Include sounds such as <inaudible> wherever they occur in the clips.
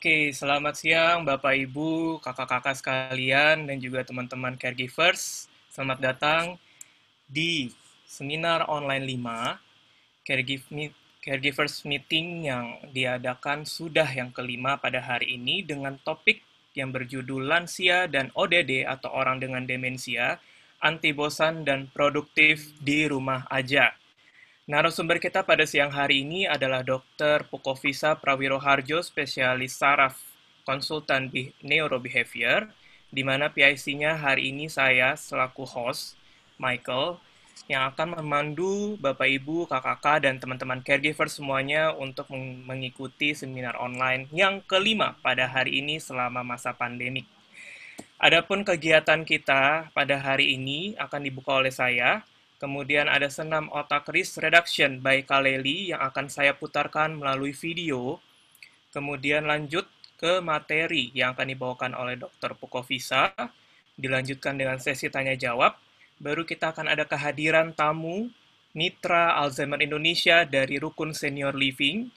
Oke, selamat siang Bapak Ibu, kakak-kakak sekalian, dan juga teman-teman caregivers. Selamat datang di seminar online 5, caregivers meeting yang diadakan sudah yang kelima pada hari ini dengan topik yang berjudul Lansia dan ODD atau orang dengan demensia, anti bosan dan produktif di rumah aja. Narasumber kita pada siang hari ini adalah Dr. Pukovisa Prawiroharjo, spesialis saraf, konsultan neurobehavior, di mana PIC-nya hari ini saya selaku host, Michael, yang akan memandu Bapak Ibu, kakak-kakak, dan teman-teman caregiver semuanya untuk mengikuti seminar online yang kelima pada hari ini selama masa pandemik. Adapun kegiatan kita pada hari ini akan dibuka oleh saya, Kemudian ada senam otak risk reduction by Kaleli yang akan saya putarkan melalui video. Kemudian lanjut ke materi yang akan dibawakan oleh Dr. Pukovisa. Dilanjutkan dengan sesi tanya jawab. Baru kita akan ada kehadiran tamu Mitra Alzheimer Indonesia dari Rukun Senior Living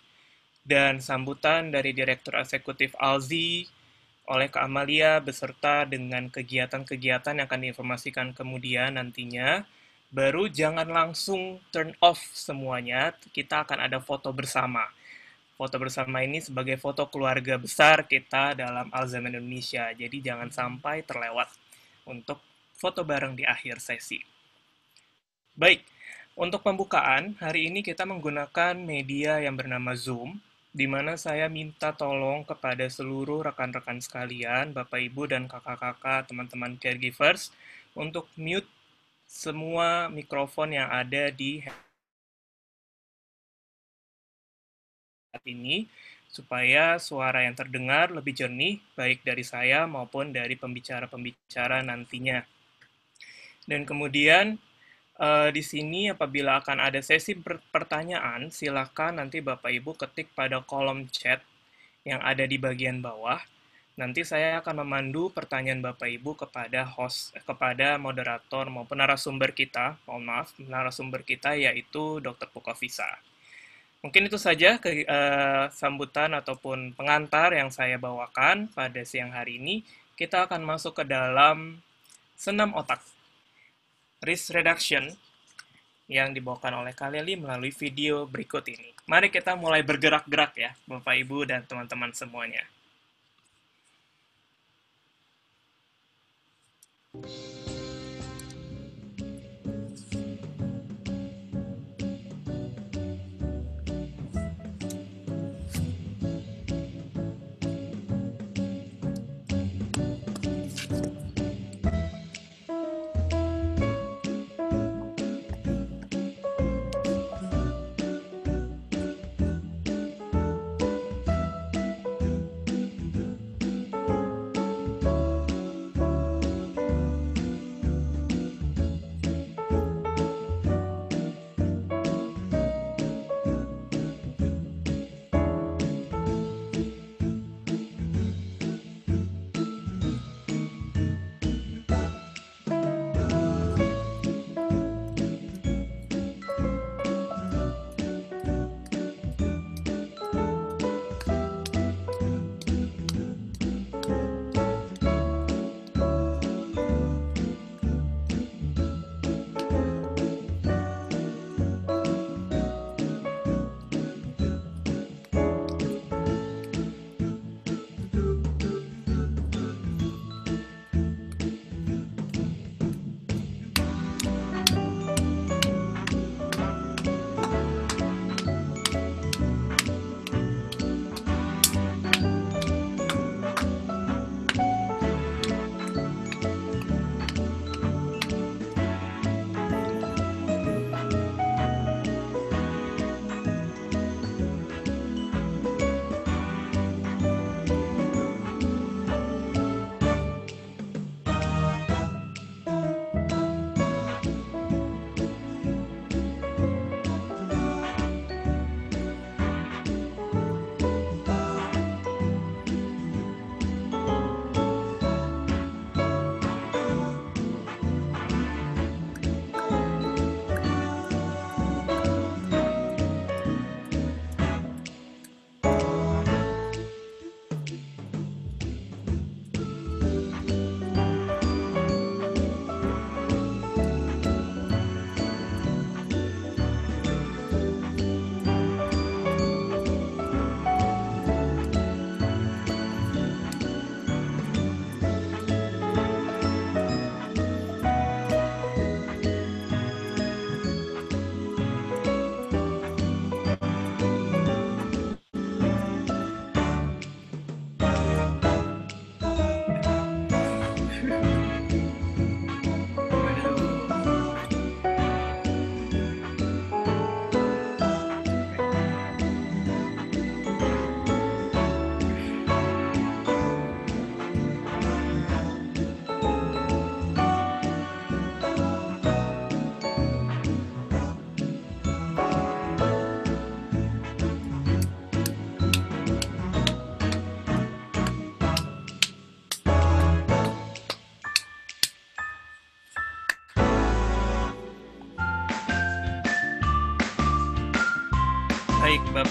dan sambutan dari Direktur Eksekutif Alzi oleh Kak Amalia beserta dengan kegiatan-kegiatan yang akan diinformasikan kemudian nantinya baru jangan langsung turn off semuanya. Kita akan ada foto bersama. Foto bersama ini sebagai foto keluarga besar kita dalam Alzheimer Indonesia. Jadi jangan sampai terlewat untuk foto bareng di akhir sesi. Baik, untuk pembukaan, hari ini kita menggunakan media yang bernama Zoom, di mana saya minta tolong kepada seluruh rekan-rekan sekalian, Bapak Ibu dan kakak-kakak, teman-teman caregivers, untuk mute semua mikrofon yang ada di saat ini supaya suara yang terdengar lebih jernih baik dari saya maupun dari pembicara-pembicara nantinya. Dan kemudian uh, di sini apabila akan ada sesi pertanyaan, silakan nanti Bapak Ibu ketik pada kolom chat yang ada di bagian bawah Nanti saya akan memandu pertanyaan Bapak Ibu kepada host eh, kepada moderator maupun narasumber kita, mohon maaf, narasumber kita yaitu Dr. Pukovisa. Mungkin itu saja ke, eh, sambutan ataupun pengantar yang saya bawakan pada siang hari ini. Kita akan masuk ke dalam senam otak. Risk reduction yang dibawakan oleh Kaleli melalui video berikut ini. Mari kita mulai bergerak-gerak ya, Bapak Ibu dan teman-teman semuanya. you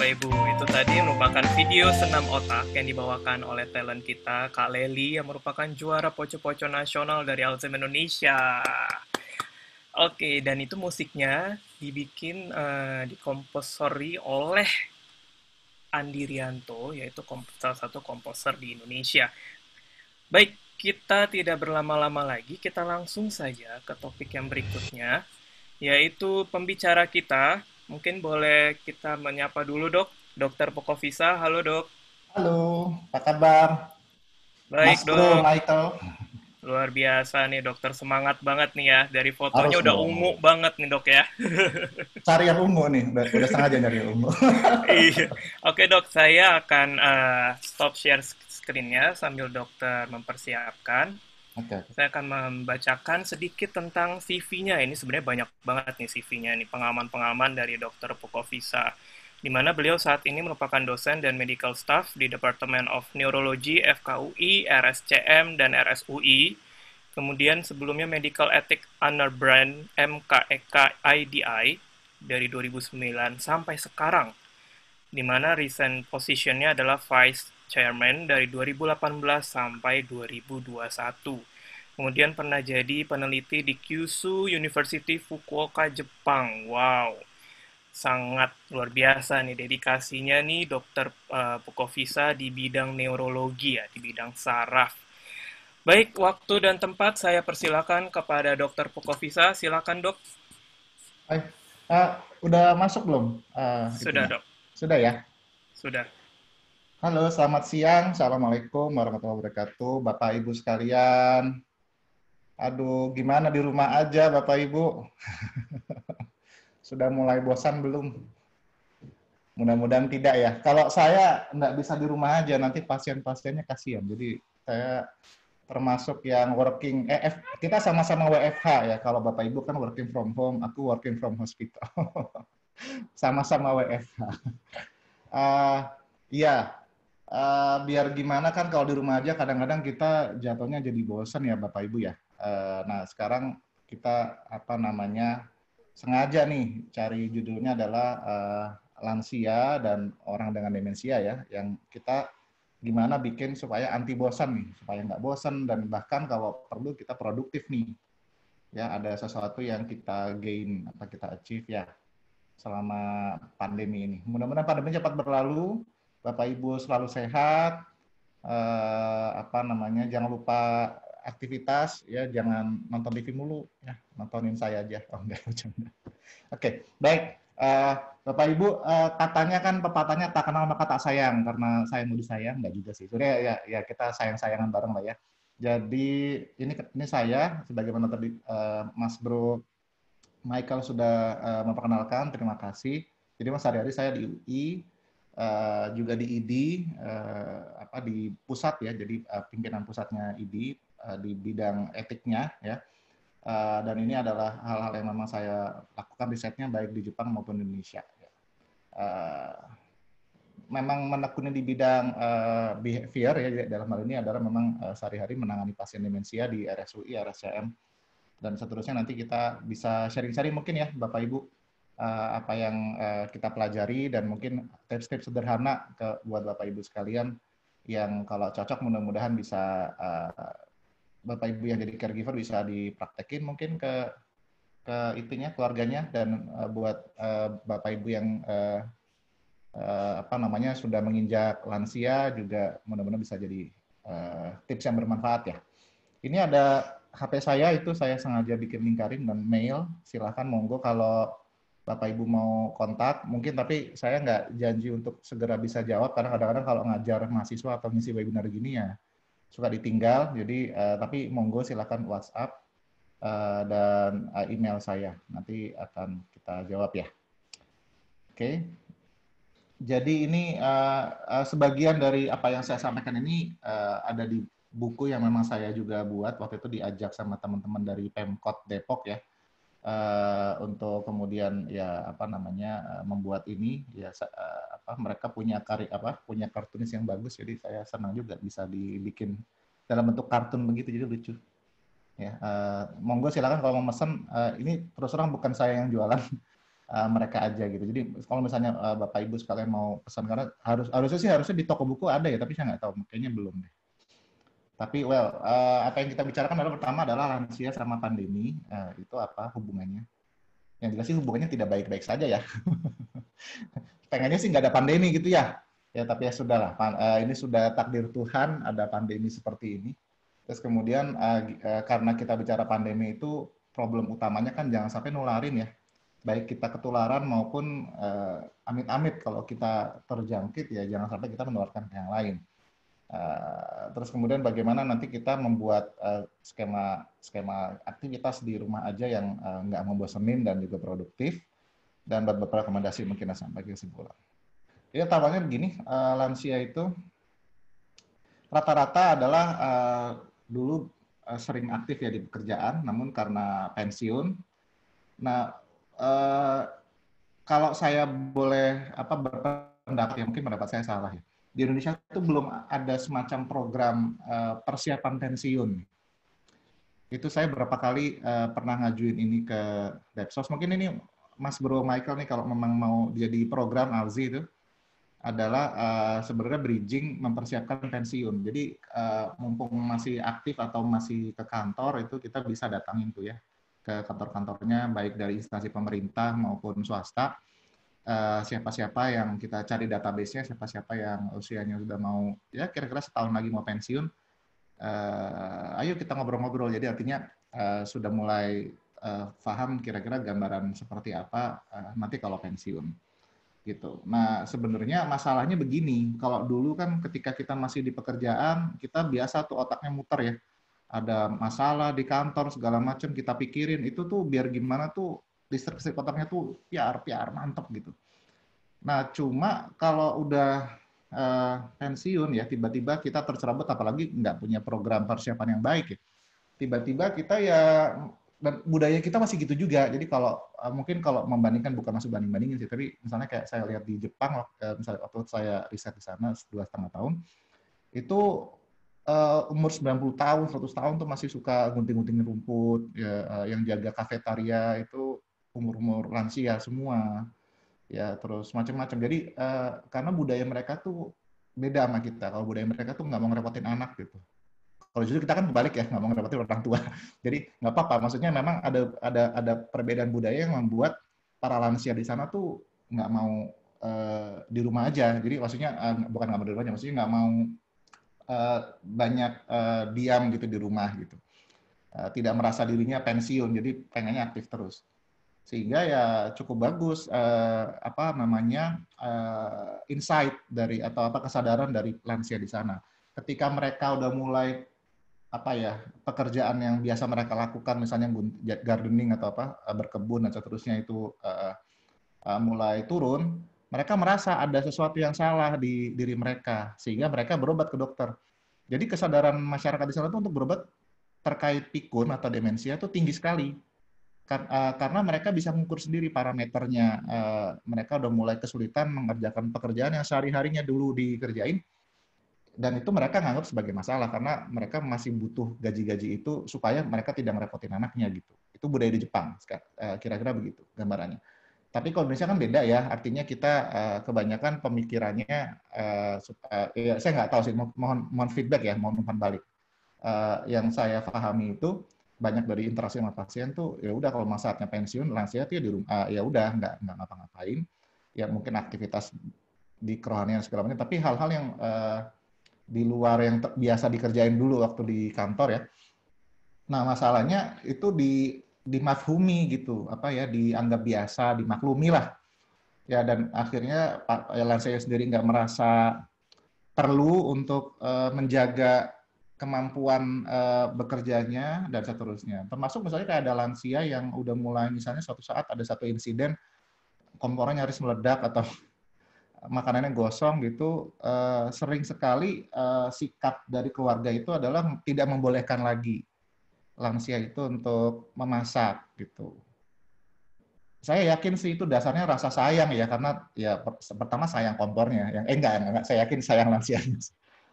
Bapak Ibu, itu tadi merupakan video senam otak yang dibawakan oleh talent kita, Kak Leli, yang merupakan juara poco-poco nasional dari Alzheimer Indonesia. Oke, dan itu musiknya dibikin, uh, eh, dikomposori oleh Andi Rianto, yaitu salah satu komposer di Indonesia. Baik, kita tidak berlama-lama lagi, kita langsung saja ke topik yang berikutnya, yaitu pembicara kita Mungkin boleh kita menyapa dulu dok, Dokter Pokovisa. Halo dok. Halo, apa kabar? Baik Mas dok. Bro, Michael. Luar biasa nih dokter, semangat banget nih ya. Dari fotonya Harus udah dong. ungu banget nih dok ya. <laughs> Cari yang ungu nih, udah, udah sengaja nyari ungu. <laughs> iya. Oke dok, saya akan uh, stop share screen-nya sambil dokter mempersiapkan. Okay. Saya akan membacakan sedikit tentang CV-nya. Ini sebenarnya banyak banget nih CV-nya ini pengalaman-pengalaman dari Dr. Pukovisa di mana beliau saat ini merupakan dosen dan medical staff di Departemen of Neurology FKUI, RSCM, dan RSUI. Kemudian sebelumnya Medical Ethic Honor Brand MKEK IDI dari 2009 sampai sekarang, di mana recent positionnya adalah Vice chairman dari 2018 sampai 2021. Kemudian pernah jadi peneliti di Kyushu University Fukuoka, Jepang. Wow, sangat luar biasa nih dedikasinya nih Dokter Uh, eh, Pukovisa di bidang neurologi ya, di bidang saraf. Baik, waktu dan tempat saya persilakan kepada Dokter Pukovisa. Silakan, Dok. Hai, Uh, eh, udah masuk belum? Uh, Sudah, itunya. Dok. Sudah ya? Sudah. Halo, selamat siang. Assalamualaikum warahmatullahi wabarakatuh. Bapak Ibu sekalian. Aduh, gimana di rumah aja Bapak Ibu? <laughs> Sudah mulai bosan belum? Mudah-mudahan tidak ya. Kalau saya nggak bisa di rumah aja, nanti pasien-pasiennya kasihan. Jadi saya termasuk yang working eh kita sama-sama WFH ya kalau Bapak Ibu kan working from home aku working from hospital <laughs> sama-sama WFH uh, ah, ya Eh, biar gimana kan kalau di rumah aja kadang-kadang kita jatuhnya jadi bosan ya Bapak Ibu ya. Uh, nah sekarang kita apa namanya sengaja nih cari judulnya adalah uh, lansia dan orang dengan demensia ya yang kita gimana bikin supaya anti bosan nih supaya nggak bosan dan bahkan kalau perlu kita produktif nih ya ada sesuatu yang kita gain apa kita achieve ya selama pandemi ini mudah-mudahan pandemi cepat berlalu Bapak Ibu selalu sehat. Eh, apa namanya? Jangan lupa aktivitas ya, jangan nonton TV mulu ya. Nontonin saya aja. Oh enggak, <laughs> bercanda. Oke, baik. Eh, Bapak Ibu eh, katanya kan pepatahnya tak kenal maka tak sayang karena saya mau disayang enggak juga sih. Sebenarnya ya ya kita sayang-sayangan bareng lah ya. Jadi ini ini saya sebagaimana tadi eh, Mas Bro Michael sudah uh, memperkenalkan, terima kasih. Jadi Mas hari-hari saya di UI Eh, juga di ID eh, apa di pusat ya, jadi uh, pimpinan pusatnya ID di bidang etiknya ya. dan ini adalah hal-hal yang memang saya lakukan risetnya baik di Jepang maupun di Indonesia. Ya. memang menekuni di bidang uh, behavior ya dalam hal ini adalah memang sehari-hari menangani pasien demensia di RSUI, RSCM dan seterusnya nanti kita bisa sharing-sharing mungkin ya Bapak Ibu uh, apa yang uh, kita pelajari dan mungkin tips-tips sederhana ke buat Bapak Ibu sekalian yang kalau cocok mudah-mudahan bisa uh, Bapak Ibu yang jadi caregiver bisa dipraktekin mungkin ke ke itunya keluarganya dan uh, buat uh, Bapak Ibu yang uh, uh, apa namanya sudah menginjak lansia juga mudah-mudahan bisa jadi uh, tips yang bermanfaat ya. Ini ada HP saya itu saya sengaja bikin lingkarin dan mail. Silahkan monggo kalau Bapak Ibu mau kontak, mungkin tapi saya nggak janji untuk segera bisa jawab karena kadang-kadang kalau ngajar mahasiswa atau misi webinar gini ya suka ditinggal. Jadi uh, tapi monggo silakan WhatsApp uh, dan uh, email saya nanti akan kita jawab ya. Oke. Okay. Jadi ini uh, uh, sebagian dari apa yang saya sampaikan ini uh, ada di buku yang memang saya juga buat waktu itu diajak sama teman-teman dari Pemkot Depok ya uh, untuk kemudian ya apa namanya uh, membuat ini ya uh, apa mereka punya karya apa punya kartunis yang bagus jadi saya senang juga bisa dibikin dalam bentuk kartun begitu jadi lucu ya uh, monggo silakan kalau mau pesan uh, ini terus terang bukan saya yang jualan uh, <laughs> mereka aja gitu jadi kalau misalnya uh, bapak ibu sekalian mau pesan karena harus harusnya sih harusnya di toko buku ada ya tapi saya nggak tahu kayaknya belum deh tapi well, uh, apa yang kita bicarakan adalah pertama adalah lansia sama pandemi uh, itu apa hubungannya? Yang jelas sih hubungannya tidak baik-baik saja ya. <laughs> Pengennya sih nggak ada pandemi gitu ya. Ya tapi ya sudahlah. uh, ini sudah takdir Tuhan ada pandemi seperti ini. Terus kemudian uh, uh, karena kita bicara pandemi itu problem utamanya kan jangan sampai nularin ya. Baik kita ketularan maupun amit-amit uh, kalau kita terjangkit ya jangan sampai kita menularkan ke yang lain Eh, terus kemudian bagaimana nanti kita membuat eh, skema skema aktivitas di rumah aja yang uh, nggak membosenin dan juga produktif dan beberapa rekomendasi mungkin saya sampaikan kesimpulan. Jadi tawanya begini, lansia itu rata-rata adalah dulu sering aktif ya di pekerjaan, namun karena pensiun. Nah, kalau saya boleh apa berpendapat ya mungkin pendapat saya salah ya di Indonesia itu belum ada semacam program uh, persiapan pensiun. Itu saya berapa kali uh, pernah ngajuin ini ke Depsos. Mungkin ini Mas Bro Michael nih kalau memang mau jadi program Alzi itu adalah uh, sebenarnya bridging mempersiapkan pensiun. Jadi uh, mumpung masih aktif atau masih ke kantor itu kita bisa datangin tuh ya ke kantor-kantornya baik dari instansi pemerintah maupun swasta Eh, siapa-siapa yang kita cari database-nya, siapa-siapa yang usianya sudah mau ya kira-kira setahun lagi mau pensiun. Uh, ayo kita ngobrol-ngobrol. Jadi artinya uh, sudah mulai uh, paham kira-kira gambaran seperti apa uh, nanti kalau pensiun gitu. Nah sebenarnya masalahnya begini, kalau dulu kan ketika kita masih di pekerjaan kita biasa tuh otaknya muter ya, ada masalah di kantor segala macam kita pikirin itu tuh biar gimana tuh listrik kotaknya tuh PR PR mantep gitu. Nah cuma kalau udah uh, pensiun ya tiba-tiba kita tercerabut apalagi nggak punya program persiapan yang baik ya. Tiba-tiba kita ya dan budaya kita masih gitu juga. Jadi kalau eh, mungkin kalau membandingkan bukan masuk banding-bandingin sih, tapi misalnya kayak saya lihat di Jepang, eh, misalnya waktu saya riset di sana dua setengah tahun, itu uh, umur 90 tahun, 100 tahun tuh masih suka gunting-guntingin rumput, ya, uh, yang jaga kafetaria itu umur-umur lansia semua ya terus macam-macam jadi uh, karena budaya mereka tuh beda sama kita kalau budaya mereka tuh nggak mau ngerepotin anak gitu kalau justru kita kan kebalik ya nggak mau ngerepotin orang tua <laughs> jadi nggak apa-apa maksudnya memang ada ada ada perbedaan budaya yang membuat para lansia di sana tuh nggak mau uh, di rumah aja jadi maksudnya uh, bukan nggak mau di rumah maksudnya nggak mau uh, banyak uh, diam gitu di rumah gitu uh, tidak merasa dirinya pensiun jadi pengennya aktif terus sehingga ya cukup bagus uh, apa namanya uh, insight dari atau apa kesadaran dari lansia di sana. Ketika mereka udah mulai apa ya pekerjaan yang biasa mereka lakukan misalnya gardening atau apa eh, berkebun dan seterusnya itu uh, uh, mulai turun, mereka merasa ada sesuatu yang salah di diri mereka sehingga mereka berobat ke dokter. Jadi kesadaran masyarakat di sana itu untuk berobat terkait pikun atau demensia itu tinggi sekali Eh, karena mereka bisa mengukur sendiri parameternya. Eh, mereka udah mulai kesulitan mengerjakan pekerjaan yang sehari-harinya dulu dikerjain, dan itu mereka nganggap sebagai masalah karena mereka masih butuh gaji-gaji itu supaya mereka tidak merepotin anaknya gitu. Itu budaya di Jepang, eh, kira-kira begitu gambarannya. Tapi kalau Indonesia kan beda ya, artinya kita kebanyakan pemikirannya, iya, saya nggak tahu sih, mohon, mohon feedback ya, mohon umpan balik. yang saya pahami itu banyak dari interaksi sama pasien tuh ya udah kalau masa pensiun lansia tuh ya di rumah ya udah nggak nggak ngapa-ngapain ya mungkin aktivitas di kerohanian segala macam tapi hal-hal yang uh, di luar yang biasa dikerjain dulu waktu di kantor ya nah masalahnya itu di dimafhumi gitu apa ya dianggap biasa dimaklumi lah ya dan akhirnya pak lansia sendiri nggak merasa perlu untuk uh, menjaga kemampuan uh, bekerjanya dan seterusnya. Termasuk misalnya kayak ada lansia yang udah mulai misalnya suatu saat ada satu insiden kompornya nyaris meledak atau <laughs> makanannya gosong gitu, uh, sering sekali uh, sikap dari keluarga itu adalah tidak membolehkan lagi lansia itu untuk memasak gitu. Saya yakin sih itu dasarnya rasa sayang ya karena ya pertama sayang kompornya, yang eh, enggak enggak saya yakin sayang lansia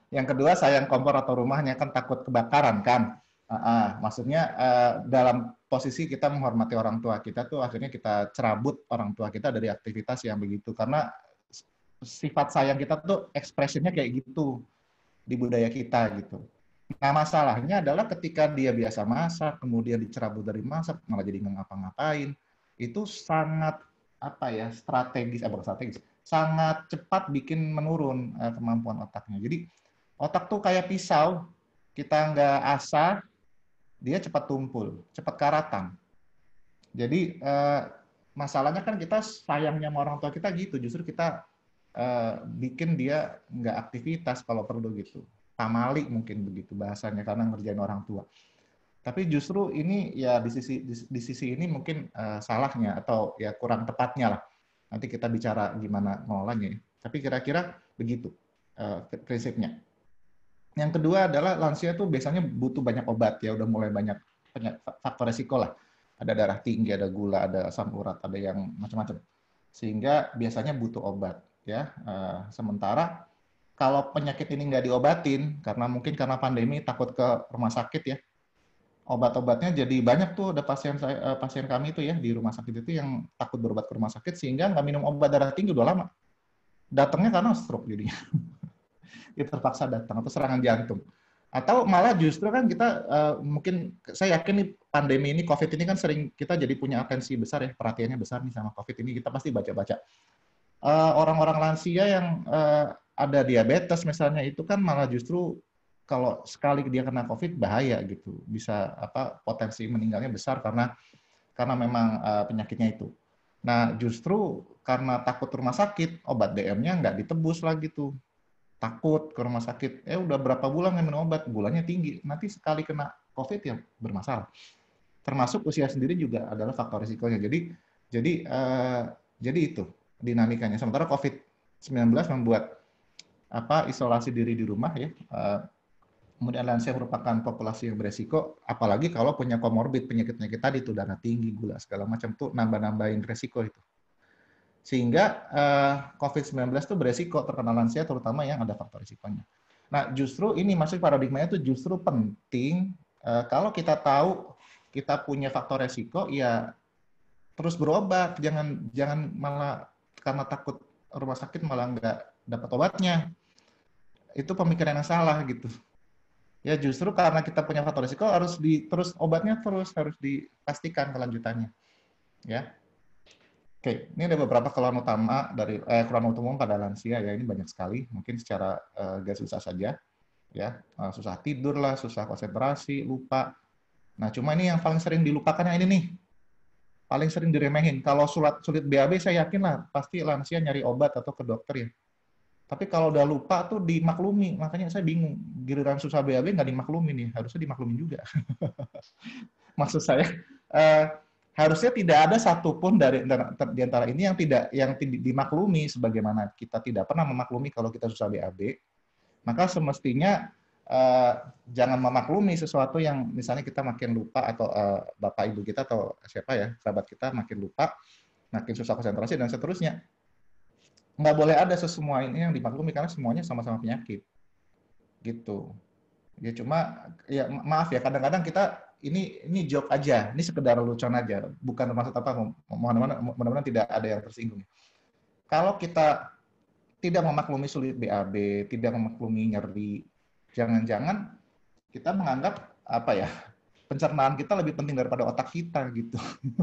yang kedua sayang kompor atau rumahnya kan takut kebakaran kan. Uh, uh, maksudnya uh, dalam posisi kita menghormati orang tua kita tuh akhirnya kita cerabut orang tua kita dari aktivitas yang begitu karena sifat sayang kita tuh ekspresinya kayak gitu di budaya kita gitu. Nah masalahnya adalah ketika dia biasa masak, kemudian dicerabut dari masak, malah jadi nggak ngapa-ngapain, itu sangat apa ya strategis, eh, strategis, sangat cepat bikin menurun eh, kemampuan otaknya. Jadi Otak tuh kayak pisau, kita nggak asah, dia cepat tumpul, cepat karatan. Jadi eh, masalahnya kan kita sayangnya sama orang tua kita gitu, justru kita eh, bikin dia nggak aktivitas kalau perlu gitu. Tamali mungkin begitu bahasanya karena ngerjain orang tua tapi justru ini ya di sisi di, di sisi ini mungkin uh, salahnya atau ya kurang tepatnya lah nanti kita bicara gimana ngolahnya ya. tapi kira-kira begitu uh, prinsipnya yang kedua adalah lansia itu biasanya butuh banyak obat ya, udah mulai banyak faktor resiko lah. Ada darah tinggi, ada gula, ada asam urat, ada yang macam-macam. Sehingga biasanya butuh obat ya. Eh, sementara kalau penyakit ini nggak diobatin, karena mungkin karena pandemi takut ke rumah sakit ya, obat-obatnya jadi banyak tuh ada pasien saya, eh, pasien kami itu ya di rumah sakit itu yang takut berobat ke rumah sakit sehingga nggak minum obat darah tinggi udah lama. Datangnya karena stroke jadinya. <laughs> dia terpaksa datang atau serangan jantung atau malah justru kan kita uh, mungkin saya yakin nih pandemi ini covid ini kan sering kita jadi punya atensi besar ya perhatiannya besar nih sama covid ini kita pasti baca-baca orang eh, orang-orang lansia yang uh, ada diabetes misalnya itu kan malah justru kalau sekali dia kena covid bahaya gitu bisa apa potensi meninggalnya besar karena karena memang uh, penyakitnya itu nah justru karena takut rumah sakit obat DM-nya nggak ditebus lagi tuh takut ke rumah sakit. Eh udah berapa bulan yang minum obat, gulanya tinggi. Nanti sekali kena COVID ya bermasalah. Termasuk usia sendiri juga adalah faktor risikonya. Jadi jadi eh, jadi itu dinamikanya. Sementara COVID-19 membuat apa isolasi diri di rumah ya. Eh, kemudian lansia merupakan populasi yang beresiko, apalagi kalau punya komorbid penyakit-penyakit tadi itu darah tinggi, gula segala macam tuh nambah-nambahin resiko itu. Sehingga uh, COVID-19 itu beresiko terkena lansia terutama yang ada faktor risikonya. Nah, justru ini masuk paradigmanya itu justru penting eh, kalau kita tahu kita punya faktor resiko ya terus berobat, jangan jangan malah karena takut rumah sakit malah nggak dapat obatnya. Itu pemikiran yang salah gitu. Ya justru karena kita punya faktor risiko harus di terus obatnya terus harus dipastikan kelanjutannya. Ya. Oke, ini ada beberapa keluhan utama dari eh, keluhan utama pada lansia ya ini banyak sekali. Mungkin secara eh, gak susah saja, ya eh, susah tidur lah, susah konsentrasi, lupa. Nah, cuma ini yang paling sering dilupakan yang ini nih, paling sering diremehin. Kalau sulit sulit BAB saya yakin lah pasti lansia nyari obat atau ke dokter ya. Tapi kalau udah lupa tuh dimaklumi, makanya saya bingung. Giliran susah BAB nggak dimaklumi nih, harusnya dimaklumi juga. <laughs> Maksud saya. Eh, harusnya tidak ada satupun dari di antara ini yang tidak yang dimaklumi sebagaimana kita tidak pernah memaklumi kalau kita susah BAB maka semestinya uh, jangan memaklumi sesuatu yang misalnya kita makin lupa atau uh, bapak ibu kita atau siapa ya sahabat kita makin lupa makin susah konsentrasi dan seterusnya nggak boleh ada sesemua ini yang dimaklumi karena semuanya sama-sama penyakit gitu Ya cuma ya maaf ya kadang-kadang kita ini ini joke aja, ini sekedar lucuan aja, bukan maksud apa. Mudah-mudahan tidak ada yang tersinggung. Kalau kita tidak memaklumi sulit BAB, tidak memaklumi nyeri, jangan-jangan kita menganggap apa ya pencernaan kita lebih penting daripada otak kita gitu. <laughs>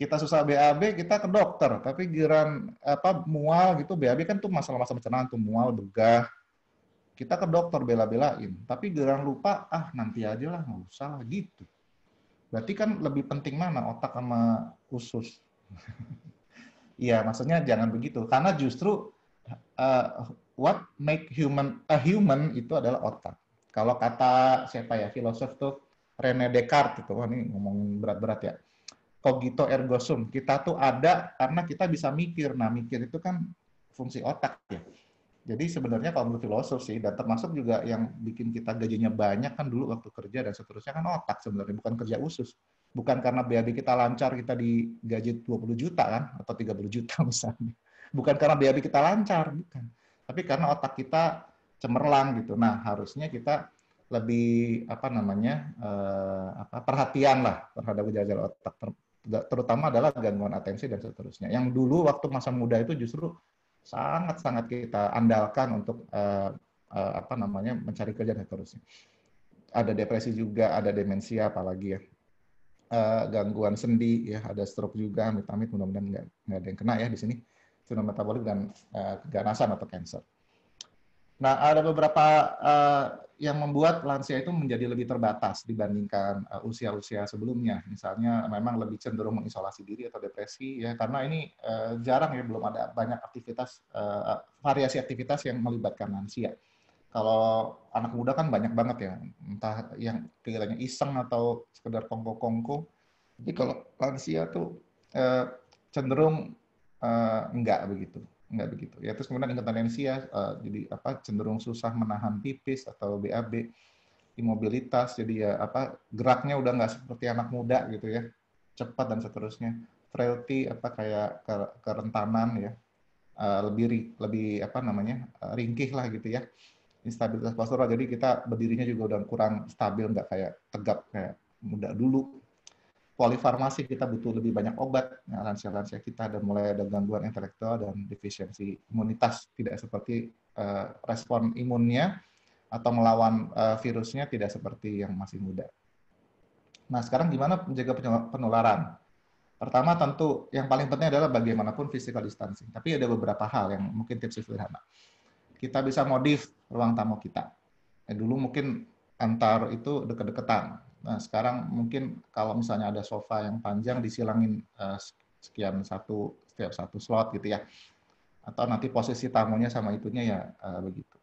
kita susah BAB, kita ke dokter, tapi giran apa mual gitu BAB kan tuh masalah-masalah pencernaan tuh mual, begah, kita ke dokter bela-belain, tapi gerang lupa, ah nanti aja lah, nggak usah lah, gitu. Berarti kan lebih penting mana otak sama usus? <laughs> Iya, maksudnya jangan begitu. Karena justru uh, what make human a human itu adalah otak. Kalau kata siapa ya filosof tuh Rene Descartes itu, wah ini ngomong berat-berat ya cogito ergo sum. Kita tuh ada karena kita bisa mikir. Nah, mikir itu kan fungsi otak ya. Jadi sebenarnya kalau menurut filosof sih, dan termasuk juga yang bikin kita gajinya banyak kan dulu waktu kerja dan seterusnya kan otak sebenarnya, bukan kerja usus. Bukan karena BAB kita lancar, kita digaji 20 juta kan, atau 30 juta <laughs> misalnya. Bukan karena BAB kita lancar, bukan. Tapi karena otak kita cemerlang gitu. Nah, harusnya kita lebih apa namanya eh, apa, perhatian lah terhadap gejala otak terutama adalah gangguan atensi dan seterusnya. Yang dulu waktu masa muda itu justru sangat-sangat kita andalkan untuk uh, uh, apa namanya mencari kerja dan seterusnya. Ada depresi juga, ada demensia apalagi ya. Uh, gangguan sendi ya, ada stroke juga, amit-amit mudah-mudahan nggak ada yang kena ya di sini. Sindrom metabolik dan uh, keganasan atau kanker. Nah, ada beberapa uh, yang membuat lansia itu menjadi lebih terbatas dibandingkan eh, usia-usia sebelumnya. Misalnya memang lebih cenderung mengisolasi diri atau depresi ya karena ini uh, jarang ya belum ada banyak aktivitas uh, variasi aktivitas yang melibatkan lansia. Kalau anak muda kan banyak banget ya, entah yang kegiatannya iseng atau sekedar kongko-kongko. Jadi kalau lansia tuh uh, cenderung uh, enggak begitu nggak begitu ya terus kemudian inkontinensi ya uh, jadi apa cenderung susah menahan pipis atau BAB imobilitas jadi ya apa geraknya udah nggak seperti anak muda gitu ya cepat dan seterusnya frailty apa kayak kerentanan ya uh, lebih lebih apa namanya uh, ringkih lah gitu ya instabilitas postural jadi kita berdirinya juga udah kurang stabil nggak kayak tegap kayak muda dulu polifarmasi kita butuh lebih banyak obat ya, lansia-lansia kita dan mulai ada gangguan intelektual dan defisiensi imunitas tidak seperti uh, respon imunnya atau melawan uh, virusnya tidak seperti yang masih muda. Nah, sekarang gimana menjaga penularan? Pertama tentu yang paling penting adalah bagaimanapun physical distancing. Tapi ada beberapa hal yang mungkin tips sederhana. Kita bisa modif ruang tamu kita. Ya, dulu mungkin antar itu deket-deketan. Nah, sekarang mungkin kalau misalnya ada sofa yang panjang disilangin eh, sekian satu setiap satu slot gitu ya. Atau nanti posisi tamunya sama itunya ya eh, begitu.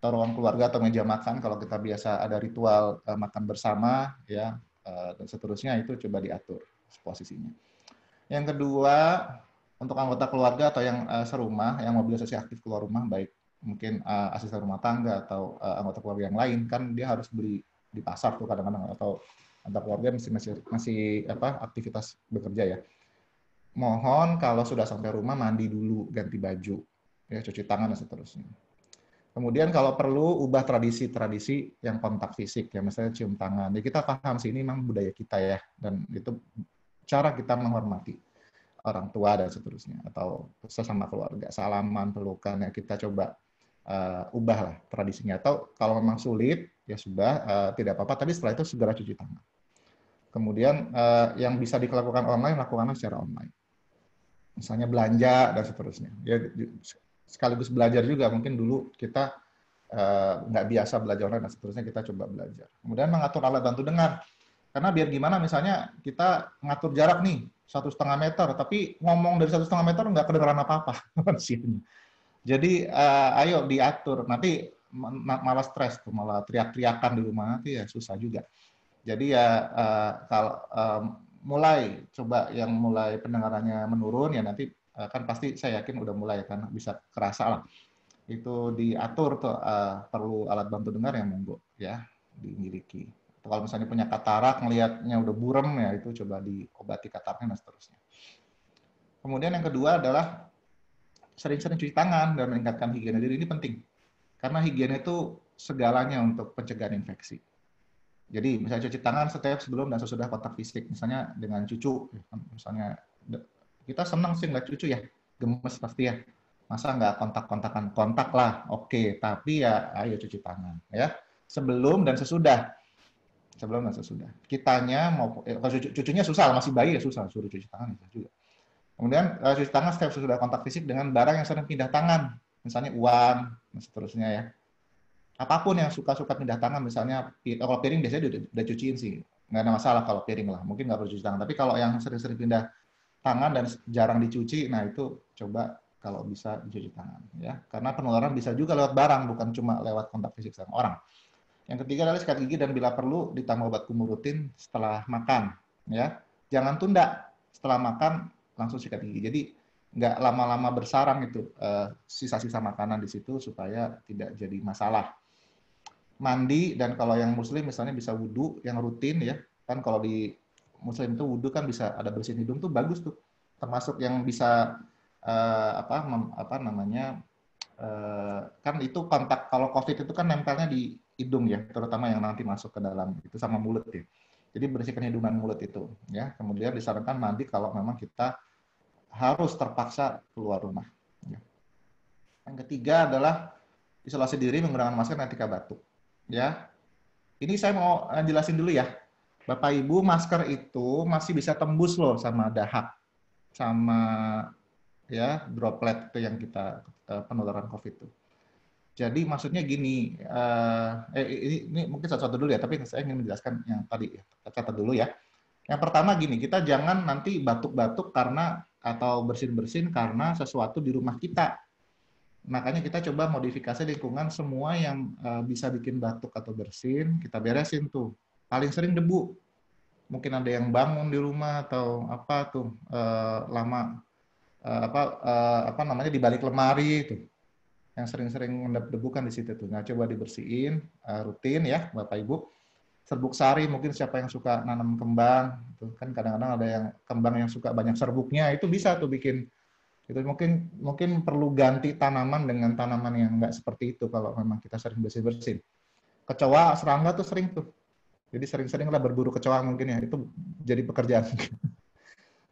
Atau ruang keluarga atau meja makan kalau kita biasa ada ritual eh, makan bersama ya dan seterusnya itu coba diatur posisinya. Yang kedua, untuk anggota keluarga atau yang serumah, yang mobilisasi aktif keluar rumah, baik mungkin asisten rumah tangga atau anggota keluarga yang lain, kan dia harus beli di pasar tuh kadang-kadang atau antar keluarga masih masih masih apa aktivitas bekerja ya. Mohon kalau sudah sampai rumah mandi dulu, ganti baju, ya cuci tangan dan seterusnya. Kemudian kalau perlu ubah tradisi-tradisi yang kontak fisik ya misalnya cium tangan. ya kita paham sih ini memang budaya kita ya dan itu cara kita menghormati orang tua dan seterusnya atau sesama keluarga salaman pelukan ya kita coba uh, ubahlah tradisinya atau kalau memang sulit ya sudah uh, tidak apa-apa tapi setelah itu segera cuci tangan. Kemudian uh, yang bisa dilakukan online lakukanlah secara online. Misalnya belanja dan seterusnya. Ya sekaligus belajar juga mungkin dulu kita uh, biasa belajar online dan seterusnya kita coba belajar. Kemudian mengatur alat bantu dengar. Karena biar gimana misalnya kita ngatur jarak nih satu setengah meter, tapi ngomong dari satu setengah meter nggak kedengeran apa-apa <laughs> Jadi uh, ayo diatur. Nanti malah stres tuh, malah teriak-teriakan di rumah nanti ya susah juga. Jadi ya uh, kalau uh, mulai coba yang mulai pendengarannya menurun ya nanti uh, kan pasti saya yakin udah mulai kan bisa kerasa lah itu diatur tuh uh, perlu alat bantu dengar yang monggo ya dimiliki. kalau misalnya punya katarak melihatnya udah burem ya itu coba diobati kataraknya dan seterusnya. Kemudian yang kedua adalah sering-sering cuci tangan dan meningkatkan higiene diri ini penting. Karena higiene itu segalanya untuk pencegahan infeksi. Jadi misalnya cuci tangan setiap sebelum dan sesudah kontak fisik, misalnya dengan cucu, misalnya kita senang sih nggak cucu ya, gemes pasti ya. Masa nggak kontak-kontakan? Kontak lah, oke. Okay. Tapi ya ayo cuci tangan ya. Sebelum dan sesudah. Sebelum dan sesudah. Kitanya mau, eh, cucunya susah, masih bayi ya susah, suruh cuci tangan itu juga. Kemudian uh, cuci tangan setiap sudah kontak fisik dengan barang yang sering pindah tangan, misalnya uang dan seterusnya ya. Apapun yang suka-suka pindah tangan, misalnya eh, kalau piring biasanya udah, udah cuciin sih, nggak ada masalah kalau piring lah, mungkin nggak perlu cuci tangan. Tapi kalau yang sering-sering pindah tangan dan jarang dicuci, nah itu coba kalau bisa dicuci tangan ya, karena penularan bisa juga lewat barang, bukan cuma lewat kontak fisik sama orang. Yang ketiga adalah sikat gigi dan bila perlu ditambah obat kumur rutin setelah makan ya. Jangan tunda setelah makan langsung sikat gigi. Jadi nggak lama-lama bersarang itu eh, sisa-sisa makanan di situ supaya tidak jadi masalah. Mandi dan kalau yang muslim misalnya bisa wudhu yang rutin ya kan kalau di muslim itu wudhu kan bisa ada bersih hidung tuh bagus tuh termasuk yang bisa uh, apa mem, apa namanya uh, kan itu kontak kalau covid itu kan nempelnya di hidung ya terutama yang nanti masuk ke dalam itu sama mulut ya jadi bersihkan hidung dan mulut itu. Ya, kemudian disarankan mandi kalau memang kita harus terpaksa keluar rumah. Ya. Yang ketiga adalah isolasi diri menggunakan masker ketika batuk. Ya, ini saya mau eh, jelasin dulu ya. Bapak Ibu, masker itu masih bisa tembus loh sama dahak, sama ya droplet itu yang kita eh, penularan COVID itu. Jadi maksudnya gini, uh, eh, ini, ini mungkin satu-satu dulu ya, tapi saya ingin menjelaskan yang tadi, ya, catat dulu ya. Yang pertama gini, kita jangan nanti batuk-batuk karena atau bersin-bersin karena sesuatu di rumah kita. Makanya kita coba modifikasi lingkungan semua yang uh, bisa bikin batuk atau bersin, kita beresin tuh. Paling sering debu. Mungkin ada yang bangun di rumah atau apa tuh uh, lama uh, apa uh, apa namanya di balik lemari itu yang sering-sering mendap kan di situ tuh. Nah, coba dibersihin uh, rutin ya, Bapak Ibu. Serbuk sari mungkin siapa yang suka nanam kembang, itu kan kadang-kadang ada yang kembang yang suka banyak serbuknya, itu bisa tuh bikin itu mungkin mungkin perlu ganti tanaman dengan tanaman yang enggak seperti itu kalau memang kita sering bersih-bersih. Kecoa, serangga tuh sering tuh. Jadi sering-sering lah berburu kecoa mungkin ya, itu jadi pekerjaan. <laughs>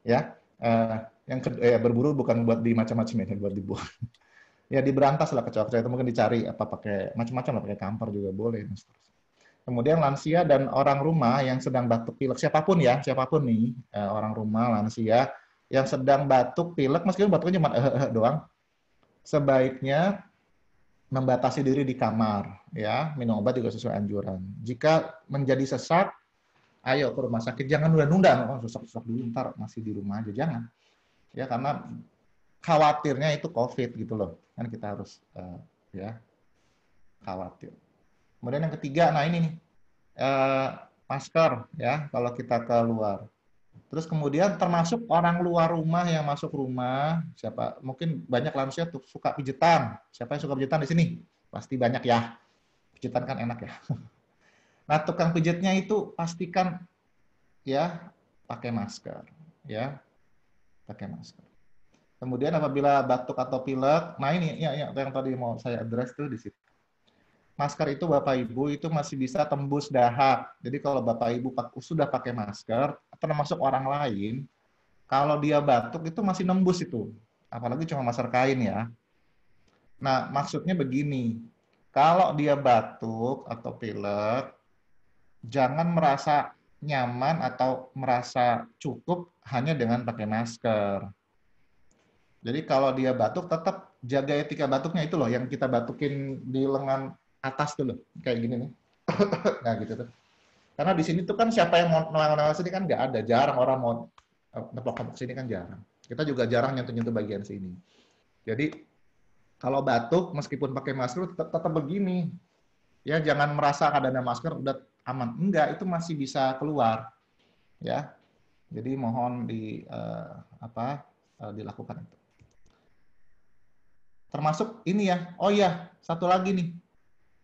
ya. Uh, yang kedua, eh, berburu bukan buat di macam-macam ya, buat dibuang ya diberantas lah kecoa-kecoa itu mungkin dicari apa pakai macam-macam lah pakai kamper juga boleh dan seterusnya. Kemudian lansia dan orang rumah yang sedang batuk pilek siapapun ya siapapun nih eh, orang rumah lansia yang sedang batuk pilek meskipun batuknya cuma eh, eh, eh, doang sebaiknya membatasi diri di kamar ya minum obat juga sesuai anjuran. Jika menjadi sesak ayo ke rumah sakit jangan nunda-nunda oh, sesak-sesak dulu ntar masih di rumah aja jangan ya karena khawatirnya itu COVID gitu loh. Kan kita harus uh, ya khawatir. Kemudian yang ketiga, nah ini nih uh, masker ya kalau kita keluar. Terus kemudian termasuk orang luar rumah yang masuk rumah, siapa mungkin banyak lansia tuh suka pijetan. Siapa yang suka pijetan di sini? Pasti banyak ya. Pijetan kan enak ya. <laughs> Nah, tukang pijetnya itu pastikan ya pakai masker, ya. Pakai masker. Kemudian apabila batuk atau pilek, nah ini ya, ya yang tadi mau saya address tuh di situ. Masker itu Bapak Ibu itu masih bisa tembus dahak. Jadi kalau Bapak Ibu sudah pakai masker, termasuk orang lain, kalau dia batuk itu masih nembus itu. Apalagi cuma masker kain ya. Nah, maksudnya begini. Kalau dia batuk atau pilek, jangan merasa nyaman atau merasa cukup hanya dengan pakai masker jadi kalau dia batuk tetap jaga etika batuknya itu loh yang kita batukin di lengan atas dulu kayak gini nih. <laughs> nah gitu tuh. Karena di sini tuh kan siapa yang mau nolak sini kan nggak ada, jarang orang mau eh, nepok-nepok sini kan jarang. Kita juga jarang nyentuh-nyentuh bagian sini. Jadi kalau batuk meskipun pakai masker tetap, tetap begini. Ya jangan merasa keadaan masker udah aman. Enggak, itu masih bisa keluar. Ya. Jadi mohon di uh, apa uh, dilakukan itu. Termasuk ini ya. Oh ya, satu lagi nih.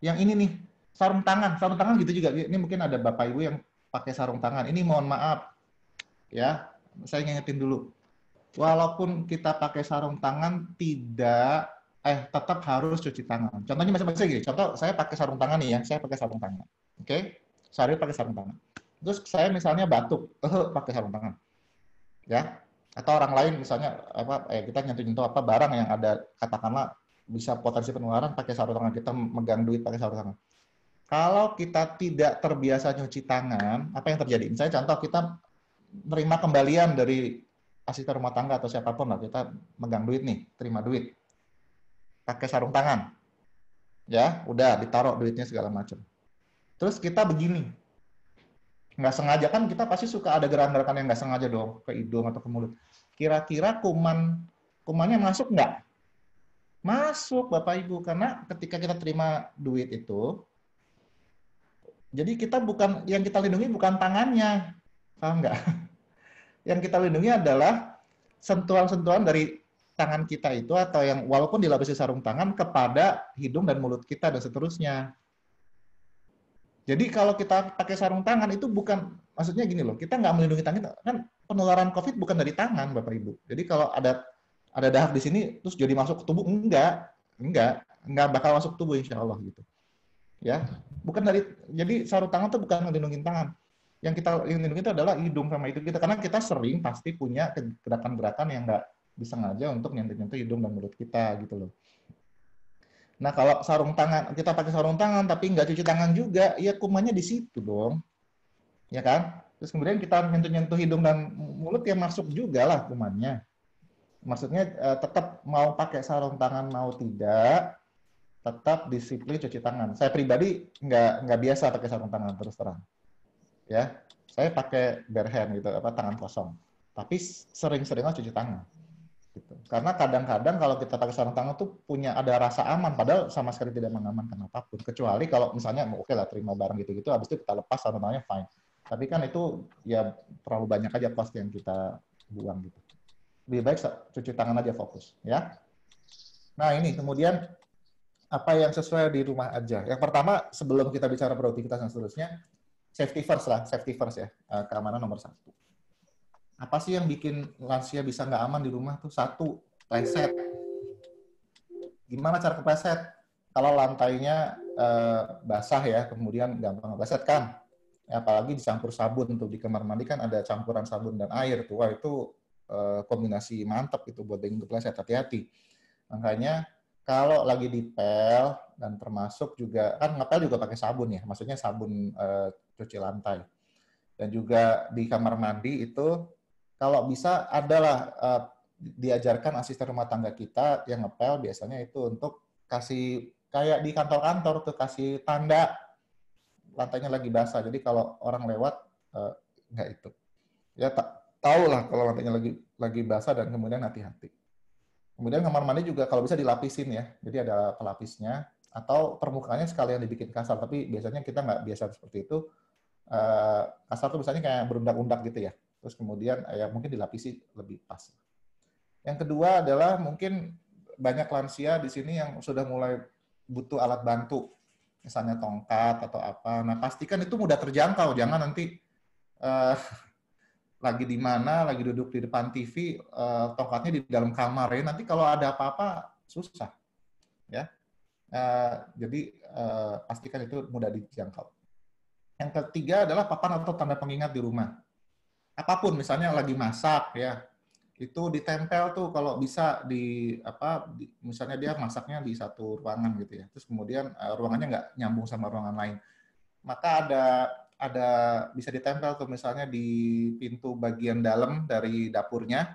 Yang ini nih, sarung tangan. Sarung tangan gitu juga. Ini mungkin ada Bapak Ibu yang pakai sarung tangan. Ini mohon maaf. Ya, saya ngingetin dulu. Walaupun kita pakai sarung tangan tidak eh tetap harus cuci tangan. Contohnya macam-macam macam gini. Contoh saya pakai sarung tangan nih ya. Saya pakai sarung tangan. Oke. Okay? Sehari pakai sarung tangan. Terus saya misalnya batuk, eh, pakai sarung tangan. Ya, atau orang lain misalnya apa eh, kita nyentuh-nyentuh apa barang yang ada katakanlah bisa potensi penularan pakai sarung tangan kita megang duit pakai sarung tangan. Kalau kita tidak terbiasa nyuci tangan, apa yang terjadi? Misalnya contoh kita menerima kembalian dari asisten rumah tangga atau siapapun lah kita megang duit nih, terima duit pakai sarung tangan. Ya, udah ditaruh duitnya segala macam. Terus kita begini, nggak sengaja kan kita pasti suka ada gerakan-gerakan yang nggak sengaja dong ke hidung atau ke mulut. Kira-kira kuman kumannya masuk nggak? Masuk Bapak Ibu karena ketika kita terima duit itu jadi kita bukan yang kita lindungi bukan tangannya. Paham nggak? <laughs> Yang kita lindungi adalah sentuhan-sentuhan dari tangan kita itu atau yang walaupun dilapisi sarung tangan kepada hidung dan mulut kita dan seterusnya. Jadi kalau kita pakai sarung tangan itu bukan maksudnya gini loh, kita nggak melindungi tangan kita. Kan penularan COVID bukan dari tangan, Bapak Ibu. Jadi kalau ada ada dahak di sini terus jadi masuk ke tubuh enggak, enggak, enggak bakal masuk tubuh insya Allah gitu. Ya, bukan dari jadi sarung tangan itu bukan melindungi tangan. Yang kita lindungi itu adalah hidung sama hidung kita karena kita sering pasti punya gerakan-gerakan yang nggak disengaja untuk nyentuh-nyentuh hidung dan mulut kita gitu loh. Nah, kalau sarung tangan, kita pakai sarung tangan tapi nggak cuci tangan juga, ya kumannya di situ dong. Ya kan? Terus kemudian kita nyentuh-nyentuh hidung dan mulut ya masuk juga lah kumannya. Maksudnya eh, tetap mau pakai sarung tangan mau tidak, tetap disiplin cuci tangan. Saya pribadi nggak nggak biasa pakai sarung tangan terus terang. Ya, saya pakai bare hand gitu, apa tangan kosong. Tapi sering seringlah cuci tangan Gitu. Karena kadang-kadang kalau kita pakai sarung tangan tuh punya ada rasa aman, padahal sama sekali tidak mengamankan apapun. Kecuali kalau misalnya, oke okay lah terima barang gitu-gitu, habis itu kita lepas sarung tangannya fine. Tapi kan itu ya terlalu banyak aja cost yang kita buang gitu. Lebih baik cuci tangan aja fokus, ya. Nah ini kemudian apa yang sesuai di rumah aja. Yang pertama sebelum kita bicara produktivitas dan seterusnya, safety first lah, safety first ya, eh, keamanan nomor satu apa sih yang bikin lansia bisa nggak aman di rumah tuh satu pleset gimana cara kepleset kalau lantainya eh, basah ya kemudian gampang kepleset kan ya, apalagi dicampur sabun untuk di kamar mandi kan ada campuran sabun dan air tuh wah itu eh, kombinasi mantep itu buat daging kepleset hati-hati makanya kalau lagi di pel dan termasuk juga kan ngepel juga pakai sabun ya, maksudnya sabun e, cuci lantai. Dan juga di kamar mandi itu kalau bisa adalah uh, diajarkan asisten rumah tangga kita yang ngepel biasanya itu untuk kasih kayak di kantor-kantor tuh kasih tanda lantainya lagi basah. Jadi kalau orang lewat uh, itu. Ya tak tahu lah kalau lantainya lagi lagi basah dan kemudian hati-hati. Kemudian kamar mandi juga kalau bisa dilapisin ya. Jadi ada pelapisnya atau permukaannya sekalian dibikin kasar. Tapi biasanya kita nggak biasa seperti itu. Uh, kasar tuh biasanya kayak berundak-undak gitu ya terus kemudian eh, ya mungkin dilapisi lebih pas. Yang kedua adalah mungkin banyak lansia di sini yang sudah mulai butuh alat bantu, misalnya tongkat atau apa. Nah pastikan itu mudah terjangkau, jangan nanti uh, <laughs> lagi di mana, lagi duduk di depan TV, uh, eh, tongkatnya di dalam kamar ya. Nanti kalau ada apa-apa susah, ya. Uh, jadi uh, pastikan itu mudah dijangkau. Yang ketiga adalah papan atau tanda pengingat di rumah apapun misalnya lagi masak ya itu ditempel tuh kalau bisa di apa di, misalnya dia masaknya di satu ruangan gitu ya terus kemudian uh, ruangannya nggak nyambung sama ruangan lain maka ada ada bisa ditempel tuh misalnya di pintu bagian dalam dari dapurnya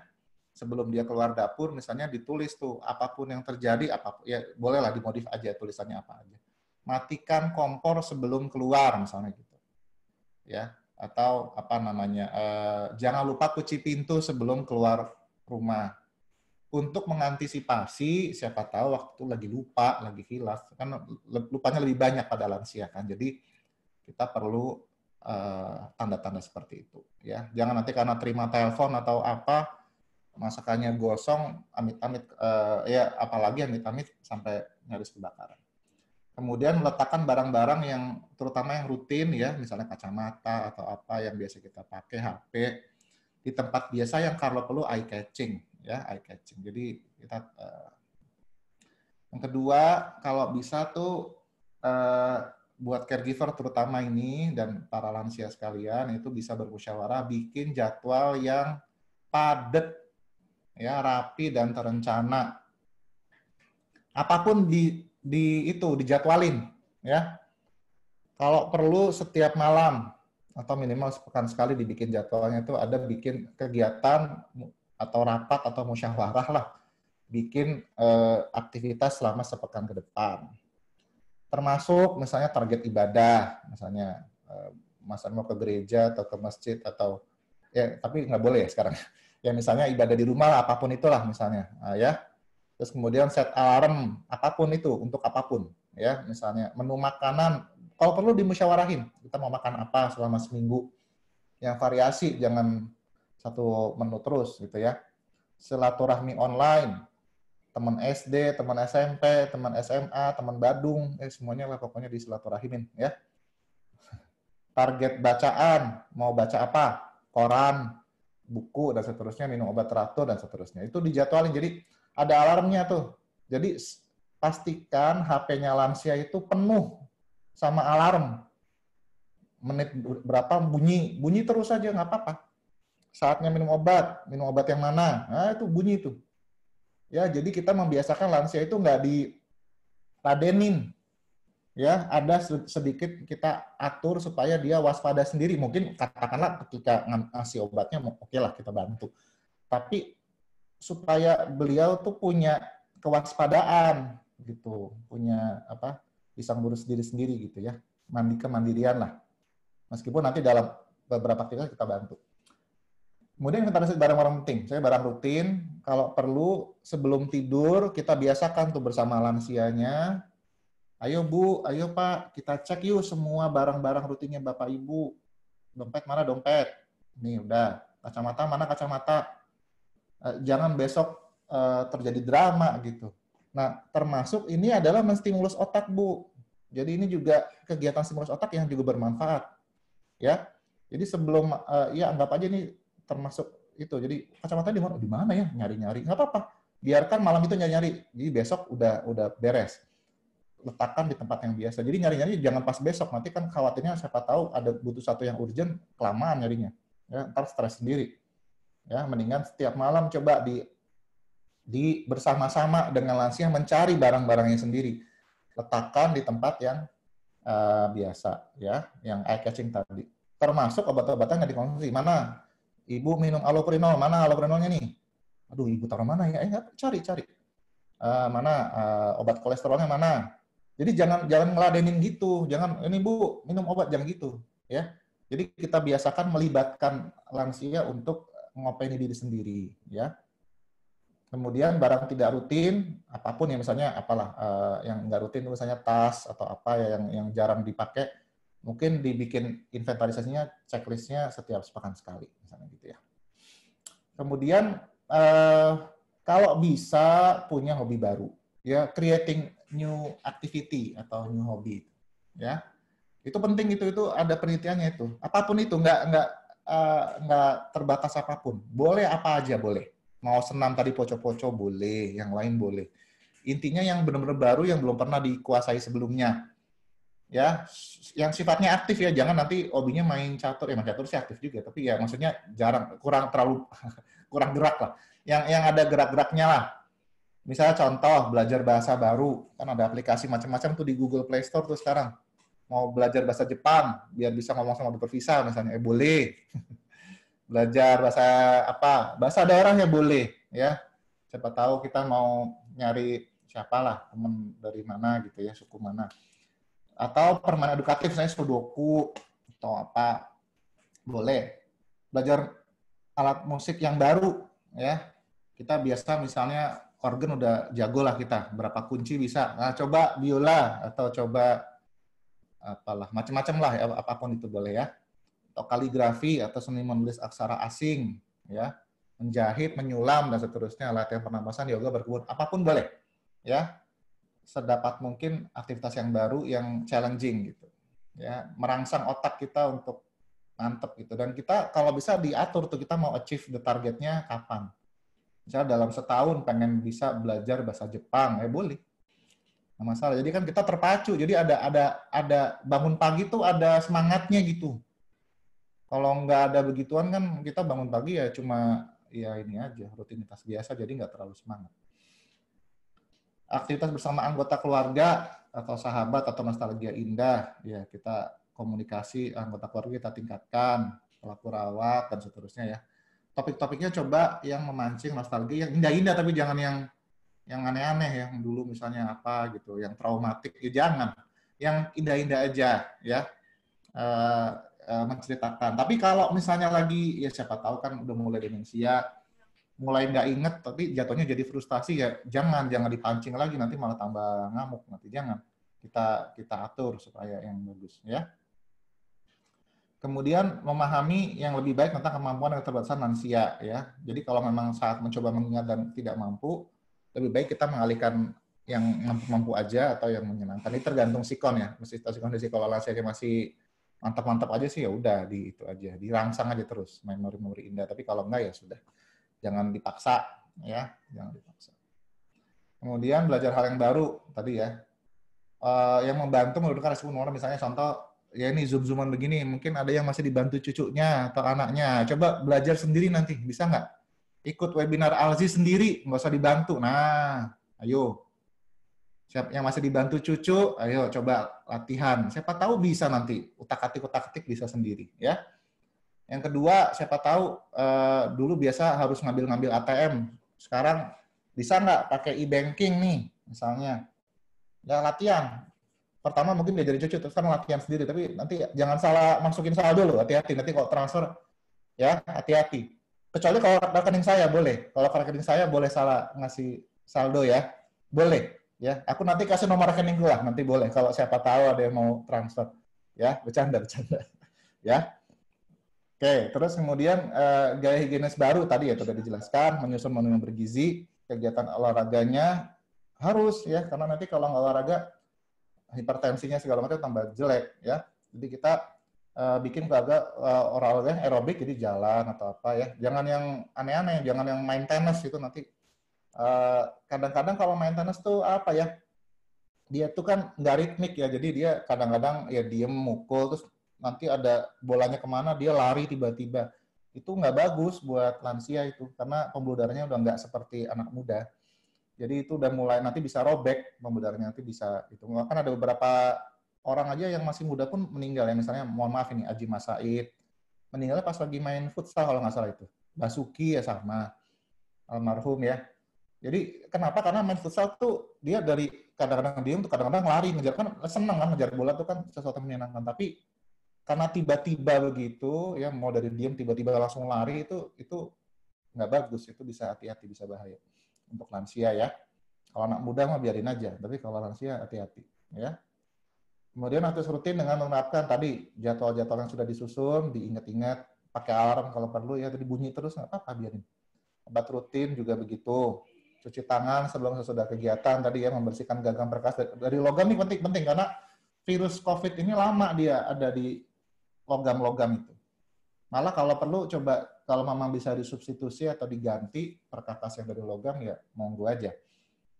sebelum dia keluar dapur misalnya ditulis tuh apapun yang terjadi apa ya bolehlah dimodif aja tulisannya apa aja matikan kompor sebelum keluar misalnya gitu ya atau apa namanya eh, jangan lupa kunci pintu sebelum keluar rumah untuk mengantisipasi siapa tahu waktu itu lagi lupa lagi hilaf kan lupanya lebih banyak pada lansia kan jadi kita perlu eh, tanda-tanda seperti itu ya jangan nanti karena terima telepon atau apa masakannya gosong amit-amit eh, ya apalagi amit-amit sampai nyaris kebakaran kemudian meletakkan barang-barang yang terutama yang rutin ya, misalnya kacamata atau apa yang biasa kita pakai, HP di tempat biasa yang kalau perlu eye catching ya, eye catching. Jadi kita uh, yang kedua kalau bisa tuh uh, buat caregiver terutama ini dan para lansia sekalian itu bisa bermusyawarah bikin jadwal yang padat ya rapi dan terencana. Apapun di di itu dijadwalin ya. Kalau perlu setiap malam atau minimal sepekan sekali dibikin jadwalnya itu ada bikin kegiatan atau rapat atau musyawarah lah bikin eh, aktivitas selama sepekan ke depan termasuk misalnya target ibadah misalnya eh, masa mau ke gereja atau ke masjid atau ya tapi nggak boleh ya sekarang <laughs> ya misalnya ibadah di rumah lah, apapun itulah misalnya nah, ya terus kemudian set alarm apapun itu untuk apapun ya misalnya menu makanan kalau perlu dimusyawarahin kita mau makan apa selama seminggu yang variasi jangan satu menu terus gitu ya silaturahmi online teman SD teman SMP teman SMA teman Badung eh semuanya lah pokoknya di silaturahimin ya target bacaan mau baca apa koran buku dan seterusnya minum obat teratur dan seterusnya itu dijadwalin jadi ada alarmnya tuh. Jadi pastikan HP-nya lansia itu penuh sama alarm. Menit berapa bunyi, bunyi terus aja nggak apa-apa. Saatnya minum obat, minum obat yang mana, nah, itu bunyi itu. Ya, jadi kita membiasakan lansia itu nggak di ladenin. Ya, ada sedikit kita atur supaya dia waspada sendiri. Mungkin katakanlah ketika ngasih obatnya, oke okay lah kita bantu. Tapi supaya beliau tuh punya kewaspadaan gitu, punya apa bisa ngurus diri sendiri gitu ya, mandi kemandirian lah. Meskipun nanti dalam beberapa kita kita bantu. Kemudian inventarisasi barang orang penting. Saya barang rutin. Kalau perlu sebelum tidur kita biasakan tuh bersama lansianya. Ayo Bu, ayo Pak, kita cek yuk semua barang-barang rutinnya Bapak Ibu. Dompet mana dompet? Nih udah. Kacamata mana kacamata? Eh, jangan besok eh, terjadi drama gitu. Nah, termasuk ini adalah menstimulus otak, Bu. Jadi ini juga kegiatan stimulus otak yang juga bermanfaat. Ya. Jadi sebelum eh, ya anggap aja ini termasuk itu. Jadi kacamata di mana? Oh, di mana ya? Nyari-nyari. Enggak apa-apa. Biarkan malam itu nyari-nyari. Jadi besok udah udah beres. Letakkan di tempat yang biasa. Jadi nyari-nyari jangan pas besok. Nanti kan khawatirnya siapa tahu ada butuh satu yang urgent kelamaan nyarinya. Ya, ntar stres sendiri. Ya, mendingan setiap malam coba di di bersama-sama dengan lansia mencari barang-barangnya sendiri. Letakkan di tempat yang uh, biasa ya, yang eye catching tadi. Termasuk obat-obatan yang dikonsumsi. Mana? Ibu minum aloprenol, mana aloprenolnya nih? Aduh, ibu taruh mana ya? Eh, cari, cari. Uh, mana uh, obat kolesterolnya mana? Jadi jangan jangan ngeladenin gitu. Jangan ini Bu, minum obat jangan gitu, ya. Jadi kita biasakan melibatkan lansia untuk ngopeni diri sendiri ya kemudian barang tidak rutin apapun ya misalnya apalah uh, yang nggak rutin misalnya tas atau apa ya yang yang jarang dipakai mungkin dibikin inventarisasinya checklistnya setiap sepekan sekali misalnya gitu ya kemudian uh, kalau bisa punya hobi baru ya creating new activity atau new hobby ya itu penting itu itu ada penelitiannya itu apapun itu nggak nggak Eh, nggak uh, terbatas apapun. Boleh apa aja boleh. Mau senam tadi poco-poco boleh, yang lain boleh. Intinya yang benar-benar baru yang belum pernah dikuasai sebelumnya. Ya, yang sifatnya aktif ya, jangan nanti hobinya main catur. Ya, main catur sih aktif juga, tapi ya maksudnya jarang, kurang terlalu <laughs> kurang gerak lah. Yang yang ada gerak-geraknya lah. Misalnya contoh belajar bahasa baru, kan ada aplikasi macam-macam tuh di Google Play Store tuh sekarang mau belajar bahasa Jepang biar bisa ngomong sama dokter visa misalnya eh, boleh <laughs> belajar bahasa apa bahasa daerah ya boleh ya siapa tahu kita mau nyari siapalah teman dari mana gitu ya suku mana atau permainan edukatif saya sudoku atau apa boleh belajar alat musik yang baru ya kita biasa misalnya organ udah jago lah kita berapa kunci bisa nah coba biola atau coba apalah macam-macam lah ya, apapun itu boleh ya atau kaligrafi atau seni menulis aksara asing ya menjahit menyulam dan seterusnya latihan pernapasan yoga berkebun apapun boleh ya sedapat mungkin aktivitas yang baru yang challenging gitu ya merangsang otak kita untuk mantep gitu dan kita kalau bisa diatur tuh kita mau achieve the targetnya kapan misalnya dalam setahun pengen bisa belajar bahasa Jepang ya boleh Nggak masalah. Jadi kan kita terpacu. Jadi ada ada ada bangun pagi tuh ada semangatnya gitu. Kalau nggak ada begituan kan kita bangun pagi ya cuma ya ini aja rutinitas biasa jadi nggak terlalu semangat. Aktivitas bersama anggota keluarga atau sahabat atau nostalgia indah ya kita komunikasi anggota keluarga kita tingkatkan pelaku rawat dan seterusnya ya. Topik-topiknya coba yang memancing nostalgia yang indah-indah tapi jangan yang yang aneh-aneh yang dulu misalnya apa gitu, yang traumatik ya jangan, yang indah-indah aja ya uh, uh, menceritakan. Tapi kalau misalnya lagi ya siapa tahu kan udah mulai demensia, mulai nggak inget, tapi jatuhnya jadi frustasi ya jangan jangan dipancing lagi nanti malah tambah ngamuk nanti jangan kita kita atur supaya yang bagus ya. Kemudian memahami yang lebih baik tentang kemampuan dan keterbatasan lansia ya. Jadi kalau memang saat mencoba mengingat dan tidak mampu, lebih baik kita mengalihkan yang mampu-mampu aja atau yang menyenangkan. Ini tergantung sikon ya. Mesti tahu kondisi kalau lansianya masih mantap-mantap aja sih ya udah di itu aja, dirangsang aja terus memori-memori indah. Tapi kalau enggak ya sudah. Jangan dipaksa ya, jangan dipaksa. Kemudian belajar hal yang baru tadi ya. Uh, yang membantu menurunkan resiko orang misalnya contoh ya ini zoom zooman begini mungkin ada yang masih dibantu cucunya atau anaknya coba belajar sendiri nanti bisa nggak ikut webinar Alzi sendiri, nggak usah dibantu. Nah, ayo. Siap yang masih dibantu cucu, ayo coba latihan. Siapa tahu bisa nanti utak-atik-utak-atik bisa sendiri, ya. Yang kedua, siapa tahu eh, dulu biasa harus ngambil-ngambil ATM. Sekarang bisa nggak pakai e-banking nih, misalnya. Ya latihan. Pertama mungkin dia jadi cucu, terus kan latihan sendiri. Tapi nanti jangan salah masukin saldo loh, hati-hati. Nanti kalau transfer, ya hati-hati kecuali kalau rekening saya boleh kalau rekening saya boleh salah ngasih saldo ya boleh ya aku nanti kasih nomor rekening lah, nanti boleh kalau siapa tahu ada yang mau transfer ya bercanda bercanda <laughs> ya oke terus kemudian uh, gaya higienis baru tadi ya sudah dijelaskan menyusun menu yang bergizi kegiatan olahraganya harus ya karena nanti kalau nggak olahraga hipertensinya segala macam tambah jelek ya jadi kita uh, bikin olahraga uh, eh, olahraga ya, aerobik jadi jalan atau apa ya jangan yang aneh-aneh jangan yang main tenis itu nanti eh, kadang-kadang uh, kalau main tenis tuh apa ya dia tuh kan nggak ritmik ya jadi dia kadang-kadang ya diem mukul terus nanti ada bolanya kemana dia lari tiba-tiba itu nggak bagus buat lansia itu karena pembuluh darahnya udah nggak seperti anak muda jadi itu udah mulai nanti bisa robek pembuluh darahnya nanti bisa itu kan ada beberapa orang aja yang masih muda pun meninggal ya misalnya mohon maaf ini Aji Mas Said meninggalnya pas lagi main futsal kalau nggak salah itu Basuki ya sama almarhum ya jadi kenapa karena main futsal tuh dia dari kadang-kadang diem tuh kadang-kadang lari ngejar kan seneng kan ngejar bola tuh kan sesuatu yang menyenangkan tapi karena tiba-tiba begitu ya mau dari diem tiba-tiba langsung lari itu itu nggak bagus itu bisa hati-hati bisa bahaya untuk lansia ya kalau anak muda mah biarin aja tapi kalau lansia hati-hati ya Kemudian aktivitas rutin dengan menerapkan tadi jadwal-jadwal yang sudah disusun, diingat-ingat, pakai alarm kalau perlu ya, tadi bunyi terus nggak apa-apa biarin. Obat rutin juga begitu. Cuci tangan sebelum sesudah kegiatan tadi ya, membersihkan gagang perkasa dari, logam ini penting-penting karena virus COVID ini lama dia ada di logam-logam itu. Malah kalau perlu coba kalau memang bisa disubstitusi atau diganti perkakas yang dari logam ya monggo aja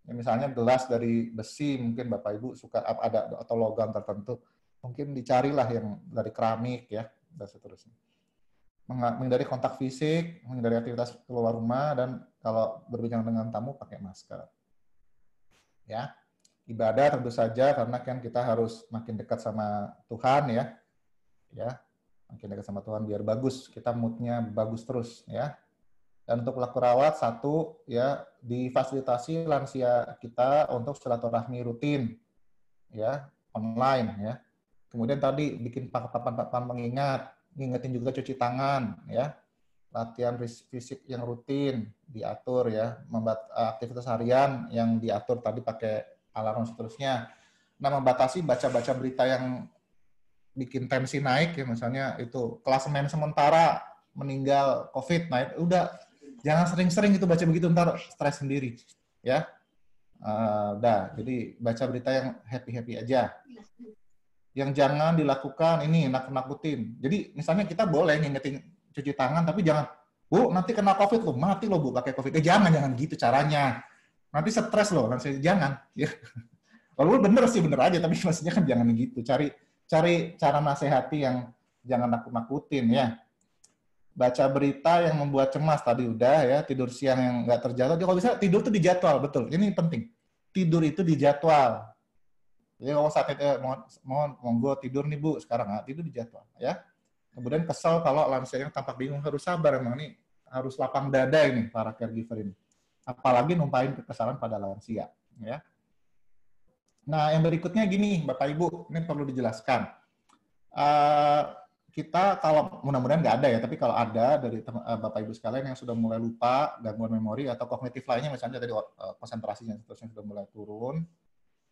Ya, misalnya gelas dari besi mungkin Bapak Ibu suka ada atau logam tertentu. Mungkin dicarilah yang dari keramik ya dan seterusnya. Menghindari kontak fisik, menghindari aktivitas keluar rumah dan kalau berbincang dengan tamu pakai masker. Ya. Ibadah tentu saja karena kan kita harus makin dekat sama Tuhan ya. Ya, makin dekat sama Tuhan biar bagus kita moodnya bagus terus ya dan untuk pelaku rawat satu ya difasilitasi lansia kita untuk silaturahmi rutin ya online ya. Kemudian tadi bikin papan-papan mengingat, ngingetin juga cuci tangan ya. Latihan fisik yang rutin diatur ya, membuat aktivitas harian yang diatur tadi pakai alarm seterusnya. Nah, membatasi baca-baca berita yang bikin tensi naik ya misalnya itu kelas main sementara meninggal COVID. naik udah jangan sering-sering itu baca begitu ntar stres sendiri ya uh, jadi baca berita yang happy happy aja yang jangan dilakukan ini nakut-nakutin jadi misalnya kita boleh ngingetin cuci tangan tapi jangan bu nanti kena covid lo mati lo bu pakai covid eh, jangan jangan gitu caranya nanti stres lo nanti jangan <laughs> ya walaupun bener sih bener aja tapi <laughs> maksudnya kan jangan gitu cari cari cara nasehati yang jangan nakut-nakutin ya baca berita yang membuat cemas tadi udah ya tidur siang yang nggak terjadwal kalau bisa tidur itu dijadwal betul ini penting tidur itu dijadwal jadi kalau saat itu eh, mohon mohon monggo tidur nih bu sekarang nah, tidur dijadwal ya kemudian kesel kalau lansia yang tampak bingung harus sabar emang nih harus lapang dada ini para caregiver ini apalagi numpain kekesalan pada lansia ya nah yang berikutnya gini bapak ibu ini perlu dijelaskan uh, kita kalau mudah-mudahan nggak ada ya, tapi kalau ada dari eh, Bapak Ibu sekalian yang sudah mulai lupa gangguan memori atau kognitif lainnya misalnya tadi oh, eh, konsentrasinya seterusnya sudah mulai turun,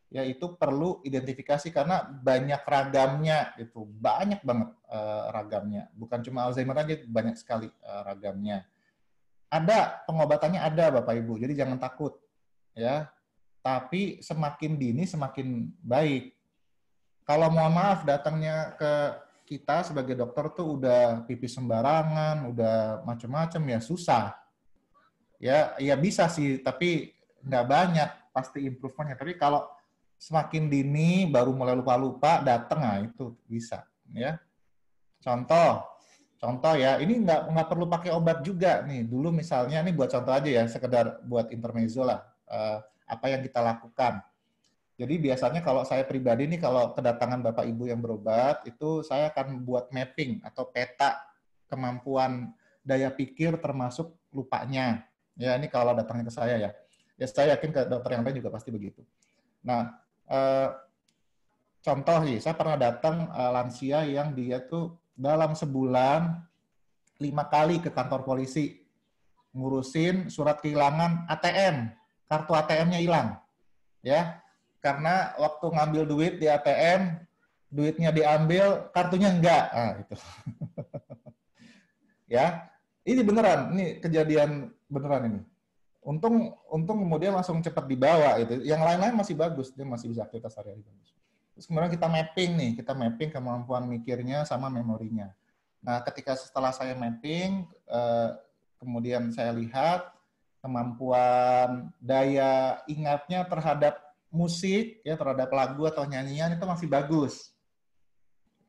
ya itu perlu identifikasi karena banyak ragamnya itu banyak banget eh, ragamnya, bukan cuma Alzheimer aja banyak sekali ragamnya. Ada pengobatannya ada Bapak Ibu, jadi jangan takut ya. Tapi semakin dini semakin baik. Kalau mohon maaf datangnya ke kita sebagai dokter tuh udah pipis sembarangan, udah macem-macem ya susah. Ya, ya bisa sih, tapi nggak banyak pasti improvementnya. Tapi kalau semakin dini baru mulai lupa-lupa dateng ah itu bisa ya. Contoh, contoh ya, ini nggak nggak perlu pakai obat juga nih. Dulu misalnya ini buat contoh aja ya, sekedar buat intermezzo lah. Uh, apa yang kita lakukan jadi biasanya kalau saya pribadi nih kalau kedatangan Bapak Ibu yang berobat itu saya akan buat mapping atau peta kemampuan daya pikir termasuk lupanya. Ya ini kalau datangnya ke saya ya. Ya saya yakin ke dokter yang lain juga pasti begitu. Nah, eh, contoh sih, saya pernah datang eh, lansia yang dia tuh dalam sebulan lima kali ke kantor polisi ngurusin surat kehilangan ATM, kartu ATM-nya hilang. Ya, karena waktu ngambil duit di ATM duitnya diambil kartunya enggak ah itu <laughs> ya ini beneran ini kejadian beneran ini untung untung kemudian langsung cepat dibawa itu. yang lain-lain masih bagus dia masih bisa aktivitas sehari-hari bagus terus kemudian kita mapping nih kita mapping kemampuan mikirnya sama memorinya nah ketika setelah saya mapping eh, kemudian saya lihat kemampuan daya ingatnya terhadap musik ya terhadap lagu atau nyanyian itu masih bagus.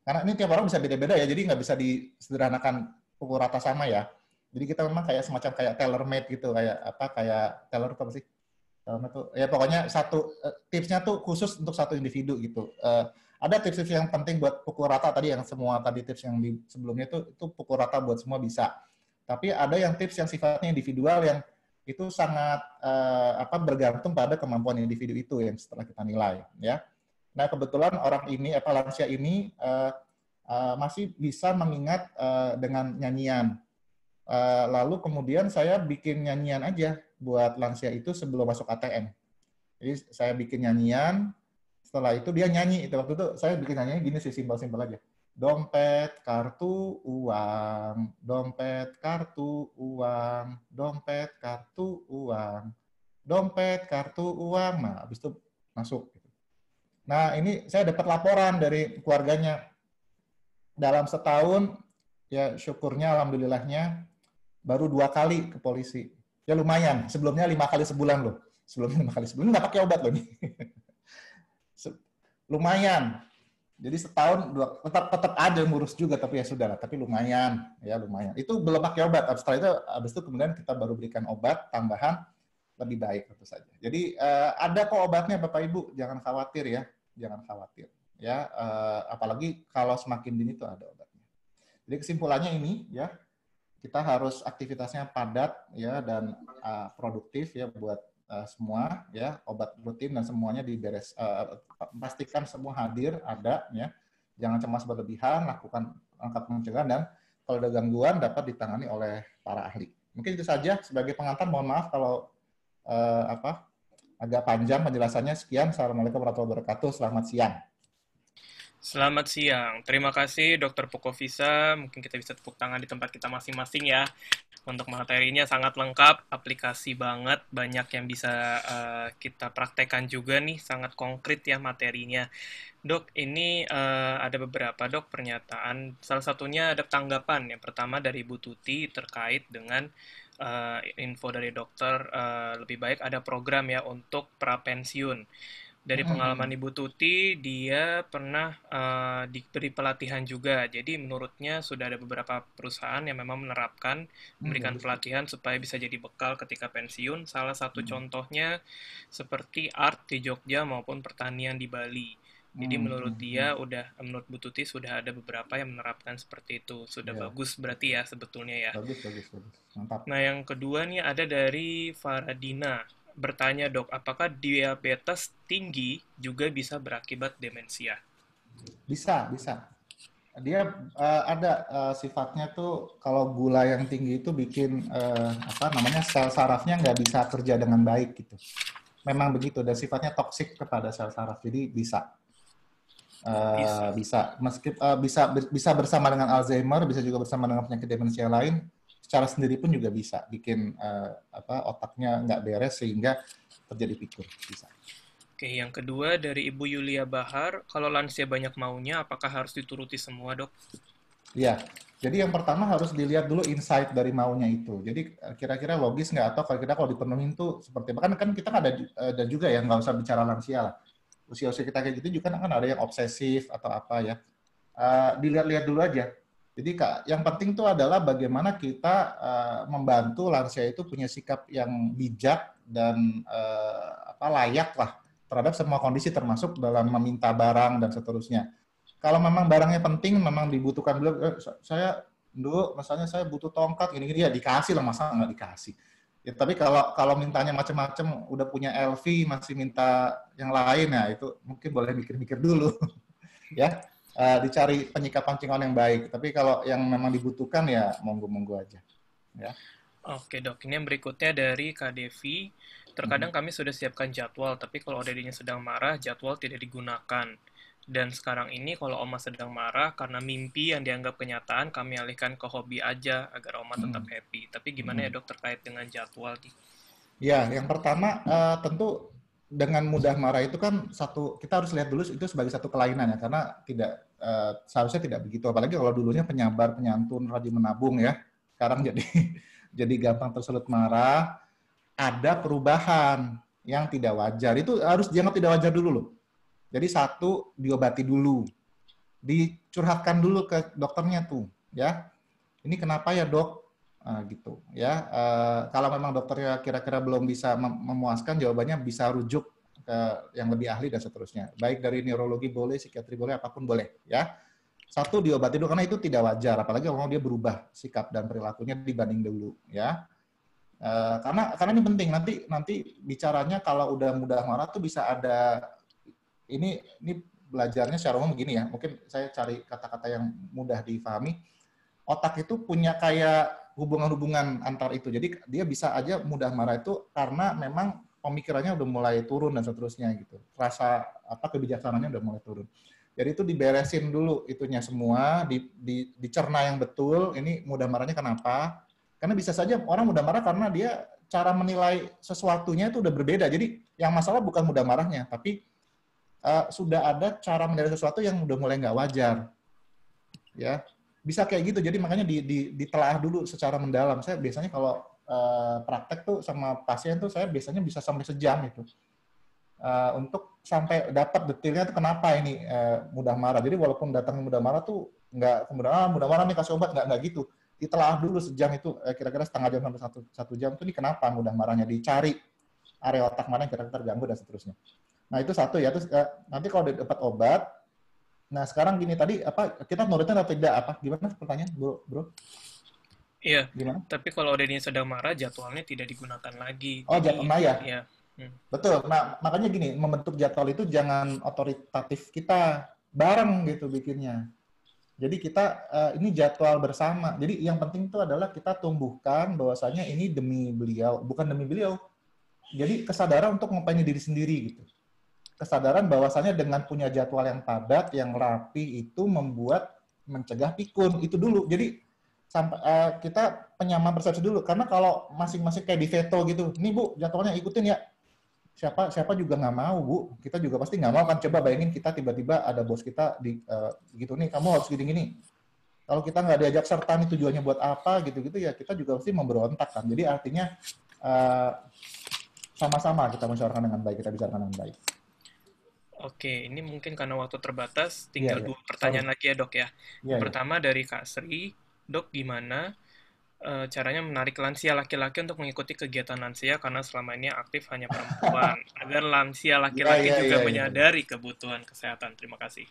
Karena ini tiap orang bisa beda-beda ya, jadi nggak bisa disederhanakan pukul rata sama ya. Jadi kita memang kayak semacam kayak tailor made gitu, kayak apa kayak tailor apa sih? ya pokoknya satu eh, tipsnya tuh khusus untuk satu individu gitu. Eh, ada tips-tips yang penting buat pukul rata tadi yang semua tadi tips yang di sebelumnya itu itu pukul rata buat semua bisa. Tapi ada yang tips yang sifatnya individual yang itu sangat eh, apa bergantung pada kemampuan individu itu yang setelah kita nilai ya. Nah kebetulan orang ini apa lansia ini eh, eh, masih bisa mengingat eh, dengan nyanyian. Eh, lalu kemudian saya bikin nyanyian aja buat lansia itu sebelum masuk ATM. Jadi saya bikin nyanyian, setelah itu dia nyanyi. Itu waktu itu saya bikin nyanyi gini sih simpel-simpel aja. Dompet, kartu, uang. Dompet, kartu, uang. Dompet, kartu, uang. Dompet, kartu, uang. Nah, habis itu masuk. Gitu. Nah, ini saya dapat laporan dari keluarganya. Dalam setahun, ya syukurnya alhamdulillahnya, baru dua kali ke polisi. Ya lumayan, sebelumnya lima kali sebulan loh. Sebelumnya lima kali sebulan, nggak pakai obat loh nih. <laughs> lumayan, jadi setahun dua, tetap tetap ada ngurus juga tapi ya sudah lah, tapi lumayan ya lumayan. Itu belum pakai obat. Setelah itu habis itu kemudian kita baru berikan obat tambahan lebih baik tentu saja. Jadi uh, ada kok obatnya Bapak Ibu, jangan khawatir ya, jangan khawatir ya. Uh, apalagi kalau semakin dini itu ada obatnya. Jadi kesimpulannya ini ya, kita harus aktivitasnya padat ya dan uh, produktif ya buat uh, semua ya obat rutin dan semuanya diberes uh, pastikan semua hadir ada ya jangan cemas berlebihan lakukan angkat pencegahan dan kalau ada gangguan dapat ditangani oleh para ahli mungkin itu saja sebagai pengantar mohon maaf kalau uh, apa agak panjang penjelasannya sekian assalamualaikum warahmatullahi wabarakatuh selamat siang Selamat siang. Terima kasih Dr. Pukovisa. Mungkin kita bisa tepuk tangan di tempat kita masing-masing ya. Untuk materinya sangat lengkap, aplikasi banget, banyak yang bisa uh, kita praktekkan juga nih, sangat konkret ya materinya. Dok, ini uh, ada beberapa dok pernyataan. Salah satunya ada tanggapan yang pertama dari Bu Tuti terkait dengan uh, info dari dokter uh, lebih baik ada program ya untuk prapensiun. pensiun dari hmm. pengalaman Ibu Tuti, dia pernah uh, diberi pelatihan juga. Jadi menurutnya sudah ada beberapa perusahaan yang memang menerapkan hmm, memberikan pelatihan supaya bisa jadi bekal ketika pensiun. Salah satu hmm. contohnya seperti art di Jogja maupun pertanian di Bali. Jadi hmm, menurut dia udah menurut ibu Tuti sudah ada beberapa yang menerapkan seperti itu. Sudah yeah. bagus berarti ya sebetulnya ya. Bagus bagus bagus. Mantap. Nah, yang kedua nih ada dari Faradina bertanya dok, apakah diabetes tinggi juga bisa berakibat demensia? Bisa, bisa. Dia uh, ada uh, sifatnya tuh kalau gula yang tinggi itu bikin uh, apa namanya sel sarafnya nggak bisa kerja dengan baik gitu. Memang begitu dan sifatnya toksik kepada sel saraf. Jadi bisa. Uh, bisa. bisa meski uh, bisa bisa bersama dengan Alzheimer, bisa juga bersama dengan penyakit demensia lain, secara sendiri pun juga bisa bikin uh, apa otaknya nggak beres sehingga terjadi pikun bisa. Oke, yang kedua dari Ibu Yulia Bahar, kalau lansia banyak maunya, apakah harus dituruti semua, dok? Iya, jadi yang pertama harus dilihat dulu insight dari maunya itu. Jadi eh, kira-kira logis nggak atau kira-kira kalau dipenuhin itu seperti bahkan kan kita ada eh, dan juga yang nggak usah bicara lansia lah. Usia-usia kita kayak gitu juga kan, kan ada yang obsesif atau apa ya. Uh, dilihat-lihat dulu aja jadi Kak, yang penting itu adalah bagaimana kita uh, membantu lansia itu punya sikap yang bijak dan uh, apa layak lah terhadap semua kondisi termasuk dalam meminta barang dan seterusnya. Kalau memang barangnya penting, memang dibutuhkan beliau, eh, saya dulu misalnya saya butuh tongkat gini-gini ya dikasih lah masa nggak dikasih. Ya, tapi kalau kalau mintanya macam-macam udah punya LV masih minta yang lain ya itu mungkin boleh mikir-mikir dulu <laughs> ya uh, dicari penyikapan cingon yang baik. Tapi kalau yang memang dibutuhkan ya monggo-monggo aja. Ya. Oke dok, ini yang berikutnya dari Kak Devi. Terkadang hmm. kami sudah siapkan jadwal, tapi kalau ODD-nya sedang marah, jadwal tidak digunakan. Dan sekarang ini kalau Oma sedang marah karena mimpi yang dianggap kenyataan, kami alihkan ke hobi aja agar Oma hmm. tetap hmm. happy. Tapi gimana ya, hmm. ya dok terkait dengan jadwal? Ya, yang pertama uh, tentu dengan mudah marah itu kan satu kita harus lihat dulu itu sebagai satu kelainan ya karena tidak uh, seharusnya tidak begitu apalagi kalau dulunya penyabar penyantun rajin menabung ya sekarang jadi <laughs> jadi gampang tersulut marah ada perubahan yang tidak wajar itu harus jangan tidak wajar dulu loh jadi satu diobati dulu dicurhatkan dulu ke dokternya tuh ya ini kenapa ya dok Ah, gitu ya uh, kalau memang dokternya kira-kira belum bisa mem memuaskan jawabannya bisa rujuk ke yang lebih ahli dan seterusnya baik dari neurologi boleh psikiatri boleh apapun boleh ya satu diobati dulu karena itu tidak wajar apalagi kalau dia berubah sikap dan perilakunya dibanding dulu ya uh, karena karena ini penting nanti nanti bicaranya kalau udah mudah marah tuh bisa ada ini ini belajarnya secara umum begini ya mungkin saya cari kata-kata yang mudah difahami otak itu punya kayak hubungan-hubungan antar itu. Jadi dia bisa aja mudah marah itu karena memang pemikirannya udah mulai turun dan seterusnya gitu. Rasa apa kebijaksanaannya udah mulai turun. Jadi itu diberesin dulu itunya semua, di, di, dicerna yang betul, ini mudah marahnya kenapa. Karena bisa saja orang mudah marah karena dia cara menilai sesuatunya itu udah berbeda. Jadi yang masalah bukan mudah marahnya, tapi uh, sudah ada cara menilai sesuatu yang udah mulai nggak wajar. Ya, bisa kayak gitu jadi makanya di, di, ditelah dulu secara mendalam saya biasanya kalau uh, praktek tuh sama pasien tuh saya biasanya bisa sampai sejam itu uh, untuk sampai dapat detailnya tuh kenapa ini uh, mudah marah jadi walaupun datang mudah marah tuh nggak kemudian ah, mudah marah nih kasih obat nggak nggak gitu ditelah dulu sejam itu kira-kira uh, setengah jam sampai satu, satu jam tuh ini kenapa mudah marahnya dicari area otak mana yang kira-kira terganggu dan seterusnya nah itu satu ya terus uh, nanti kalau dapat obat Nah, sekarang gini tadi apa kita nurutnya atau tidak apa gimana pertanyaan, Bro? Bro? Iya. Gimana? Tapi kalau dia sedang marah jadwalnya tidak digunakan lagi. Oh, jadwal nah, ya. Iya. Hmm. Betul. Nah, makanya gini, membentuk jadwal itu jangan otoritatif kita bareng gitu bikinnya. Jadi kita uh, ini jadwal bersama. Jadi yang penting itu adalah kita tumbuhkan bahwasanya ini demi beliau, bukan demi beliau. Jadi kesadaran untuk ngapain diri sendiri gitu kesadaran bahwasannya dengan punya jadwal yang padat, yang rapi itu membuat mencegah pikun itu dulu. Jadi sampai uh, eh, kita penyamaan persepsi dulu karena kalau masing-masing kayak di veto gitu, nih bu jadwalnya ikutin ya. Siapa siapa juga nggak mau bu, kita juga pasti nggak mau kan. Coba bayangin kita tiba-tiba ada bos kita di uh, gitu nih, kamu harus gini-gini. Kalau kita nggak diajak serta nih tujuannya buat apa gitu-gitu ya kita juga pasti memberontak kan. Jadi artinya uh, sama-sama kita mencarakan dengan baik, kita bicarakan dengan baik. Oke, ini mungkin karena waktu terbatas, iya, tinggal yeah, yeah. dua pertanyaan Sorry. lagi ya dok ya. Yeah, iya. Pertama dari Kak Sri, dok gimana e, caranya menarik lansia laki-laki untuk mengikuti kegiatan lansia karena selama ini aktif hanya perempuan, <laughs> agar lansia laki-laki iya, juga menyadari kebutuhan kesehatan. Terima kasih.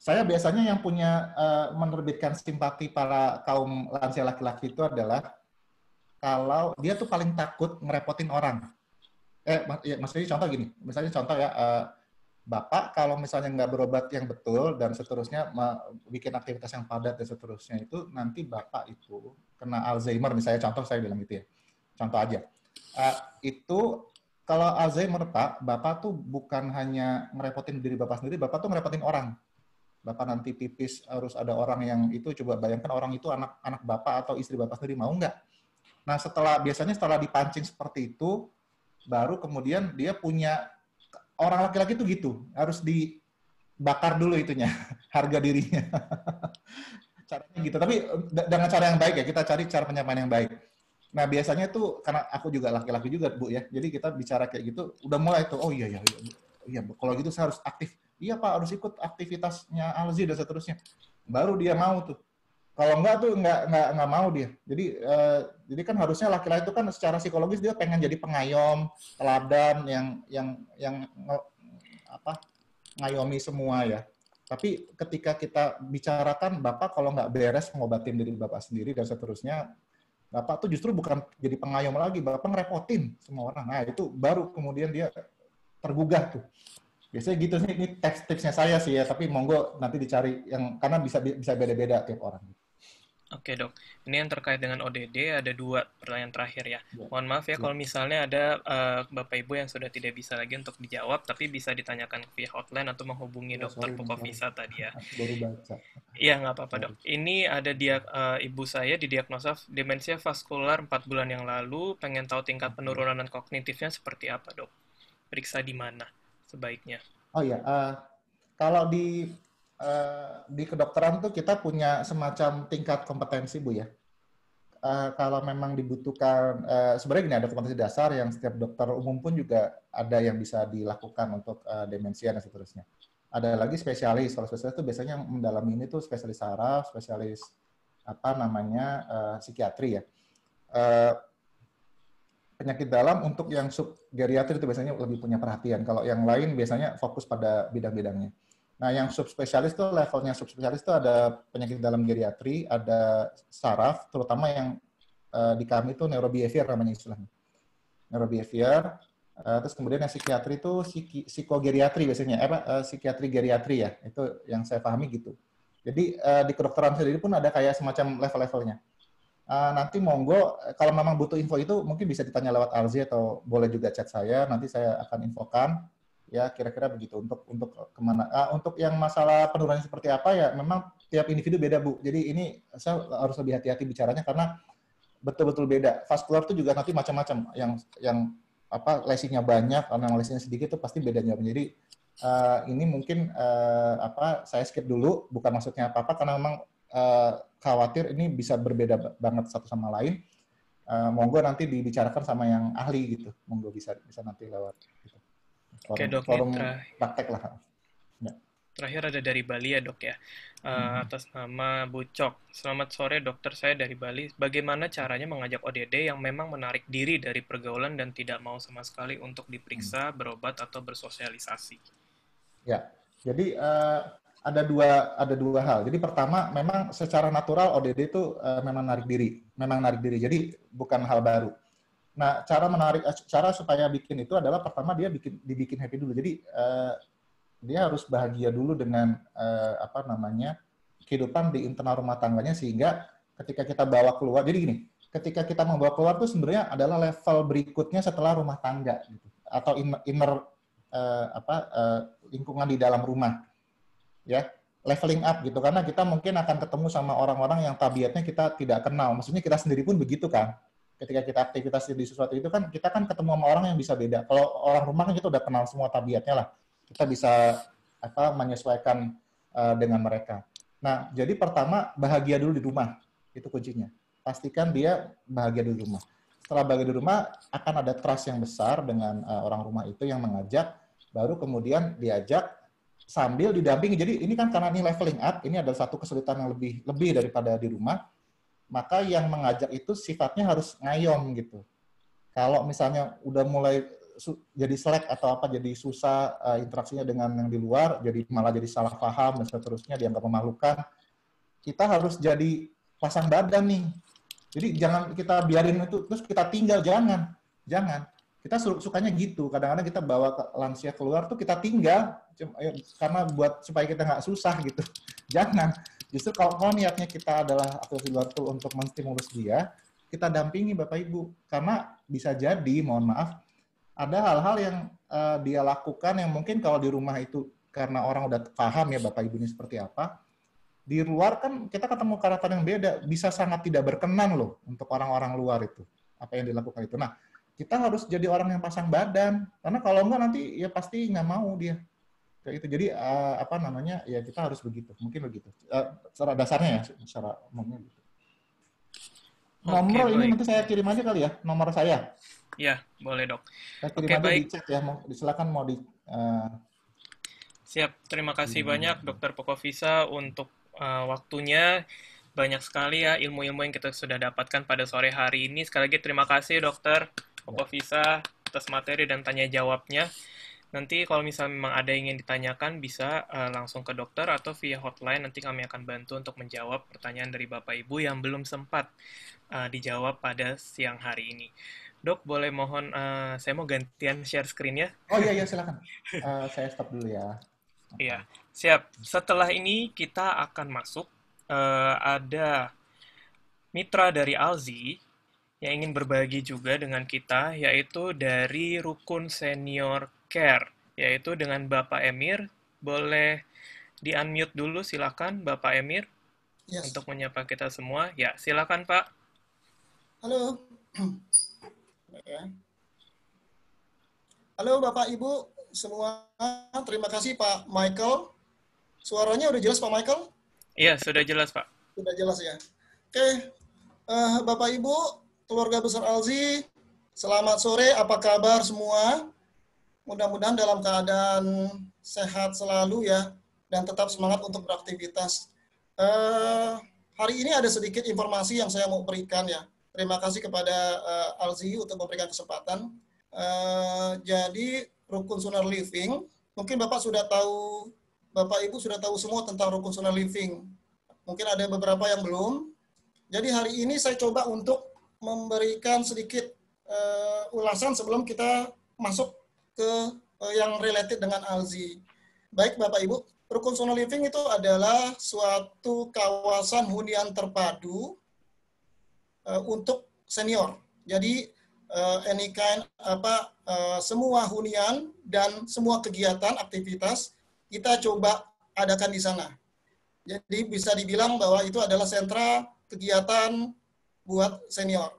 Saya biasanya yang punya e, menerbitkan simpati para kaum lansia laki-laki itu adalah kalau dia tuh paling takut ngerepotin orang. Eh, ya, maksudnya contoh gini, misalnya contoh ya. Uh, Bapak kalau misalnya nggak berobat yang betul dan seterusnya bikin aktivitas yang padat dan seterusnya itu nanti Bapak itu kena Alzheimer misalnya contoh saya bilang gitu ya. Contoh aja. Uh, itu kalau Alzheimer Pak, Bapak tuh bukan hanya ngerepotin diri Bapak sendiri, Bapak tuh ngerepotin orang. Bapak nanti pipis harus ada orang yang itu coba bayangkan orang itu anak anak Bapak atau istri Bapak sendiri mau nggak? Nah setelah biasanya setelah dipancing seperti itu, baru kemudian dia punya orang laki-laki tuh gitu, harus dibakar dulu itunya, <laughs> harga dirinya. <laughs> Caranya gitu, tapi e, dengan cara yang baik ya, kita cari cara penyampaian yang baik. Nah biasanya tuh karena aku juga laki-laki juga bu ya, jadi kita bicara kayak gitu, udah mulai tuh, oh iya iya, iya, iya kalau gitu saya harus aktif, iya pak harus ikut aktivitasnya Alzi dan seterusnya, baru dia mau tuh kalau enggak tuh enggak enggak enggak mau dia. Jadi uh, jadi kan harusnya laki-laki itu kan secara psikologis dia pengen jadi pengayom, teladan yang yang yang nge, apa ngayomi semua ya. Tapi ketika kita bicarakan Bapak kalau enggak beres mengobatin diri Bapak sendiri dan seterusnya, Bapak tuh justru bukan jadi pengayom lagi, Bapak ngerepotin semua orang. Nah, itu baru kemudian dia tergugah tuh biasanya gitu sih ini teks-teksnya saya sih ya tapi monggo nanti dicari yang karena bisa bisa beda-beda tiap orang Oke dok, ini yang terkait dengan ODD ada dua pertanyaan terakhir ya. ya. Mohon maaf ya, ya, kalau misalnya ada uh, bapak ibu yang sudah tidak bisa lagi untuk dijawab, tapi bisa ditanyakan via hotline atau menghubungi ya, dokter Pukovisa tadi ya. <laughs> Iya nggak apa-apa dok. Ini ada dia uh, ibu saya didiagnosa demensia vaskular 4 bulan yang lalu, pengen tahu tingkat penurunan dan kognitifnya seperti apa dok? Periksa di mana sebaiknya? Oh ya, uh, kalau di Eh, di kedokteran tuh kita punya semacam tingkat kompetensi Bu ya. Uh, kalau memang dibutuhkan, uh, sebenarnya gini ada kompetensi dasar yang setiap dokter umum pun juga ada yang bisa dilakukan untuk uh, demensia dan seterusnya. Ada lagi spesialis, kalau spesialis itu biasanya mendalam mendalami ini tuh spesialis saraf, spesialis apa namanya uh, psikiatri ya. Uh, penyakit dalam untuk yang sub geriatri itu biasanya lebih punya perhatian. Kalau yang lain biasanya fokus pada bidang-bidangnya. Nah, yang subspesialis itu levelnya subspesialis itu ada penyakit dalam geriatri, ada saraf, terutama yang uh, di kami itu neurobehavior namanya istilahnya. Neurobehavior, uh, terus kemudian yang psikiatri itu psiki, psikogeriatri biasanya, eh, uh, psikiatri geriatri ya, itu yang saya pahami gitu. Jadi uh, di kedokteran sendiri pun ada kayak semacam level-levelnya. Uh, nanti monggo, kalau memang butuh info itu mungkin bisa ditanya lewat Arzi atau boleh juga chat saya, nanti saya akan infokan ya kira-kira begitu untuk untuk kemana uh, untuk yang masalah penurunannya seperti apa ya memang tiap individu beda bu jadi ini saya harus lebih hati-hati bicaranya karena betul-betul beda vaskular itu juga nanti macam-macam yang yang apa lesinya banyak karena yang lesinya sedikit itu pasti bedanya jadi uh, ini mungkin uh, apa saya skip dulu bukan maksudnya apa-apa karena memang uh, khawatir ini bisa berbeda banget satu sama lain uh, monggo nanti dibicarakan sama yang ahli gitu monggo bisa bisa nanti lewat gitu forum, Oke dok, forum ya, praktek lah. Ya. Terakhir ada dari Bali ya dok ya, uh, hmm. atas nama Bucok. Selamat sore dokter, saya dari Bali. Bagaimana caranya mengajak ODD yang memang menarik diri dari pergaulan dan tidak mau sama sekali untuk diperiksa, hmm. berobat atau bersosialisasi? Ya, jadi uh, ada dua ada dua hal. Jadi pertama memang secara natural ODD itu uh, memang narik diri, memang narik diri. Jadi bukan hal baru. Nah, cara menarik eh, cara supaya bikin itu adalah pertama dia bikin dibikin happy dulu. Jadi uh, dia harus bahagia dulu dengan uh, apa namanya kehidupan di internal rumah tangganya sehingga ketika kita bawa keluar. Jadi gini, ketika kita membawa keluar itu sebenarnya adalah level berikutnya setelah rumah tangga gitu atau inner uh, apa uh, lingkungan di dalam rumah. Ya, leveling up gitu karena kita mungkin akan ketemu sama orang-orang yang tabiatnya kita tidak kenal. Maksudnya kita sendiri pun begitu kan ketika kita aktivitas di sesuatu itu kan kita kan ketemu sama orang yang bisa beda. Kalau orang rumah kan kita udah kenal semua tabiatnya lah. Kita bisa apa menyesuaikan uh, dengan mereka. Nah, jadi pertama bahagia dulu di rumah. Itu kuncinya. Pastikan dia bahagia di rumah. Setelah bahagia di rumah akan ada trust yang besar dengan uh, orang rumah itu yang mengajak baru kemudian diajak sambil didampingi. Jadi ini kan karena ini leveling up, ini adalah satu kesulitan yang lebih lebih daripada di rumah maka yang mengajak itu sifatnya harus ngayom gitu. Kalau misalnya udah mulai jadi selek atau apa jadi susah eh, interaksinya dengan yang di luar, jadi malah jadi salah paham dan seterusnya dianggap memalukan, kita harus jadi pasang badan nih. Jadi jangan kita biarin itu terus kita tinggal jangan, jangan. Kita sukanya gitu. Kadang-kadang kita bawa lansia keluar tuh kita tinggal eh, karena buat supaya kita nggak susah gitu. <laughs> Jangan. Justru kalau, kalau niatnya kita adalah aktivitas untuk menstimulus dia, kita dampingi Bapak Ibu. Karena bisa jadi, mohon maaf, ada hal-hal yang uh, dia lakukan yang mungkin kalau di rumah itu karena orang udah paham ya Bapak Ibunya seperti apa, di luar kan kita ketemu karakter yang beda, bisa sangat tidak berkenan loh untuk orang-orang luar itu, apa yang dilakukan itu. Nah, kita harus jadi orang yang pasang badan, karena kalau enggak nanti ya pasti nggak mau dia kayak gitu jadi uh, apa namanya ya kita harus begitu mungkin begitu uh, secara dasarnya ya secara umumnya gitu nomor okay, ini baik. nanti saya kirim aja kali ya nomor saya ya boleh dok saya kirim okay, aja baik. di chat ya mau silakan mau di uh, siap terima kasih hmm. banyak dokter Pokovisa untuk uh, waktunya banyak sekali ya ilmu-ilmu yang kita sudah dapatkan pada sore hari ini sekali lagi terima kasih dokter Pokovisa atas materi dan tanya jawabnya Nanti kalau misalnya memang ada yang ingin ditanyakan bisa uh, langsung ke dokter atau via hotline nanti kami akan bantu untuk menjawab pertanyaan dari Bapak Ibu yang belum sempat uh, dijawab pada siang hari ini. Dok, boleh mohon uh, saya mau gantian share screen ya? Oh iya iya silakan. Uh, saya stop dulu ya. Iya, siap. Setelah ini kita akan masuk uh, ada mitra dari Alzi yang ingin berbagi juga dengan kita yaitu dari rukun senior care, yaitu dengan Bapak Emir. Boleh di-unmute dulu silakan Bapak Emir yes. untuk menyapa kita semua. Ya, silakan Pak. Halo. Halo Bapak Ibu semua. Terima kasih Pak Michael. Suaranya udah jelas Pak Michael? Iya, sudah jelas Pak. Sudah jelas ya. Oke, eh, Bapak Ibu, keluarga besar Alzi, selamat sore. Apa kabar semua? mudah-mudahan dalam keadaan sehat selalu ya dan tetap semangat untuk beraktivitas. Uh, hari ini ada sedikit informasi yang saya mau berikan ya. Terima kasih kepada uh, Alzi untuk memberikan kesempatan. Uh, jadi rukun sunnah living, mungkin Bapak sudah tahu, Bapak Ibu sudah tahu semua tentang rukun sunnah living. Mungkin ada beberapa yang belum. Jadi hari ini saya coba untuk memberikan sedikit uh, ulasan sebelum kita masuk ke uh, yang related dengan alzi. Baik Bapak Ibu, rukun Sono living itu adalah suatu kawasan hunian terpadu uh, untuk senior. Jadi uh, any kind apa uh, semua hunian dan semua kegiatan aktivitas kita coba adakan di sana. Jadi bisa dibilang bahwa itu adalah sentra kegiatan buat senior.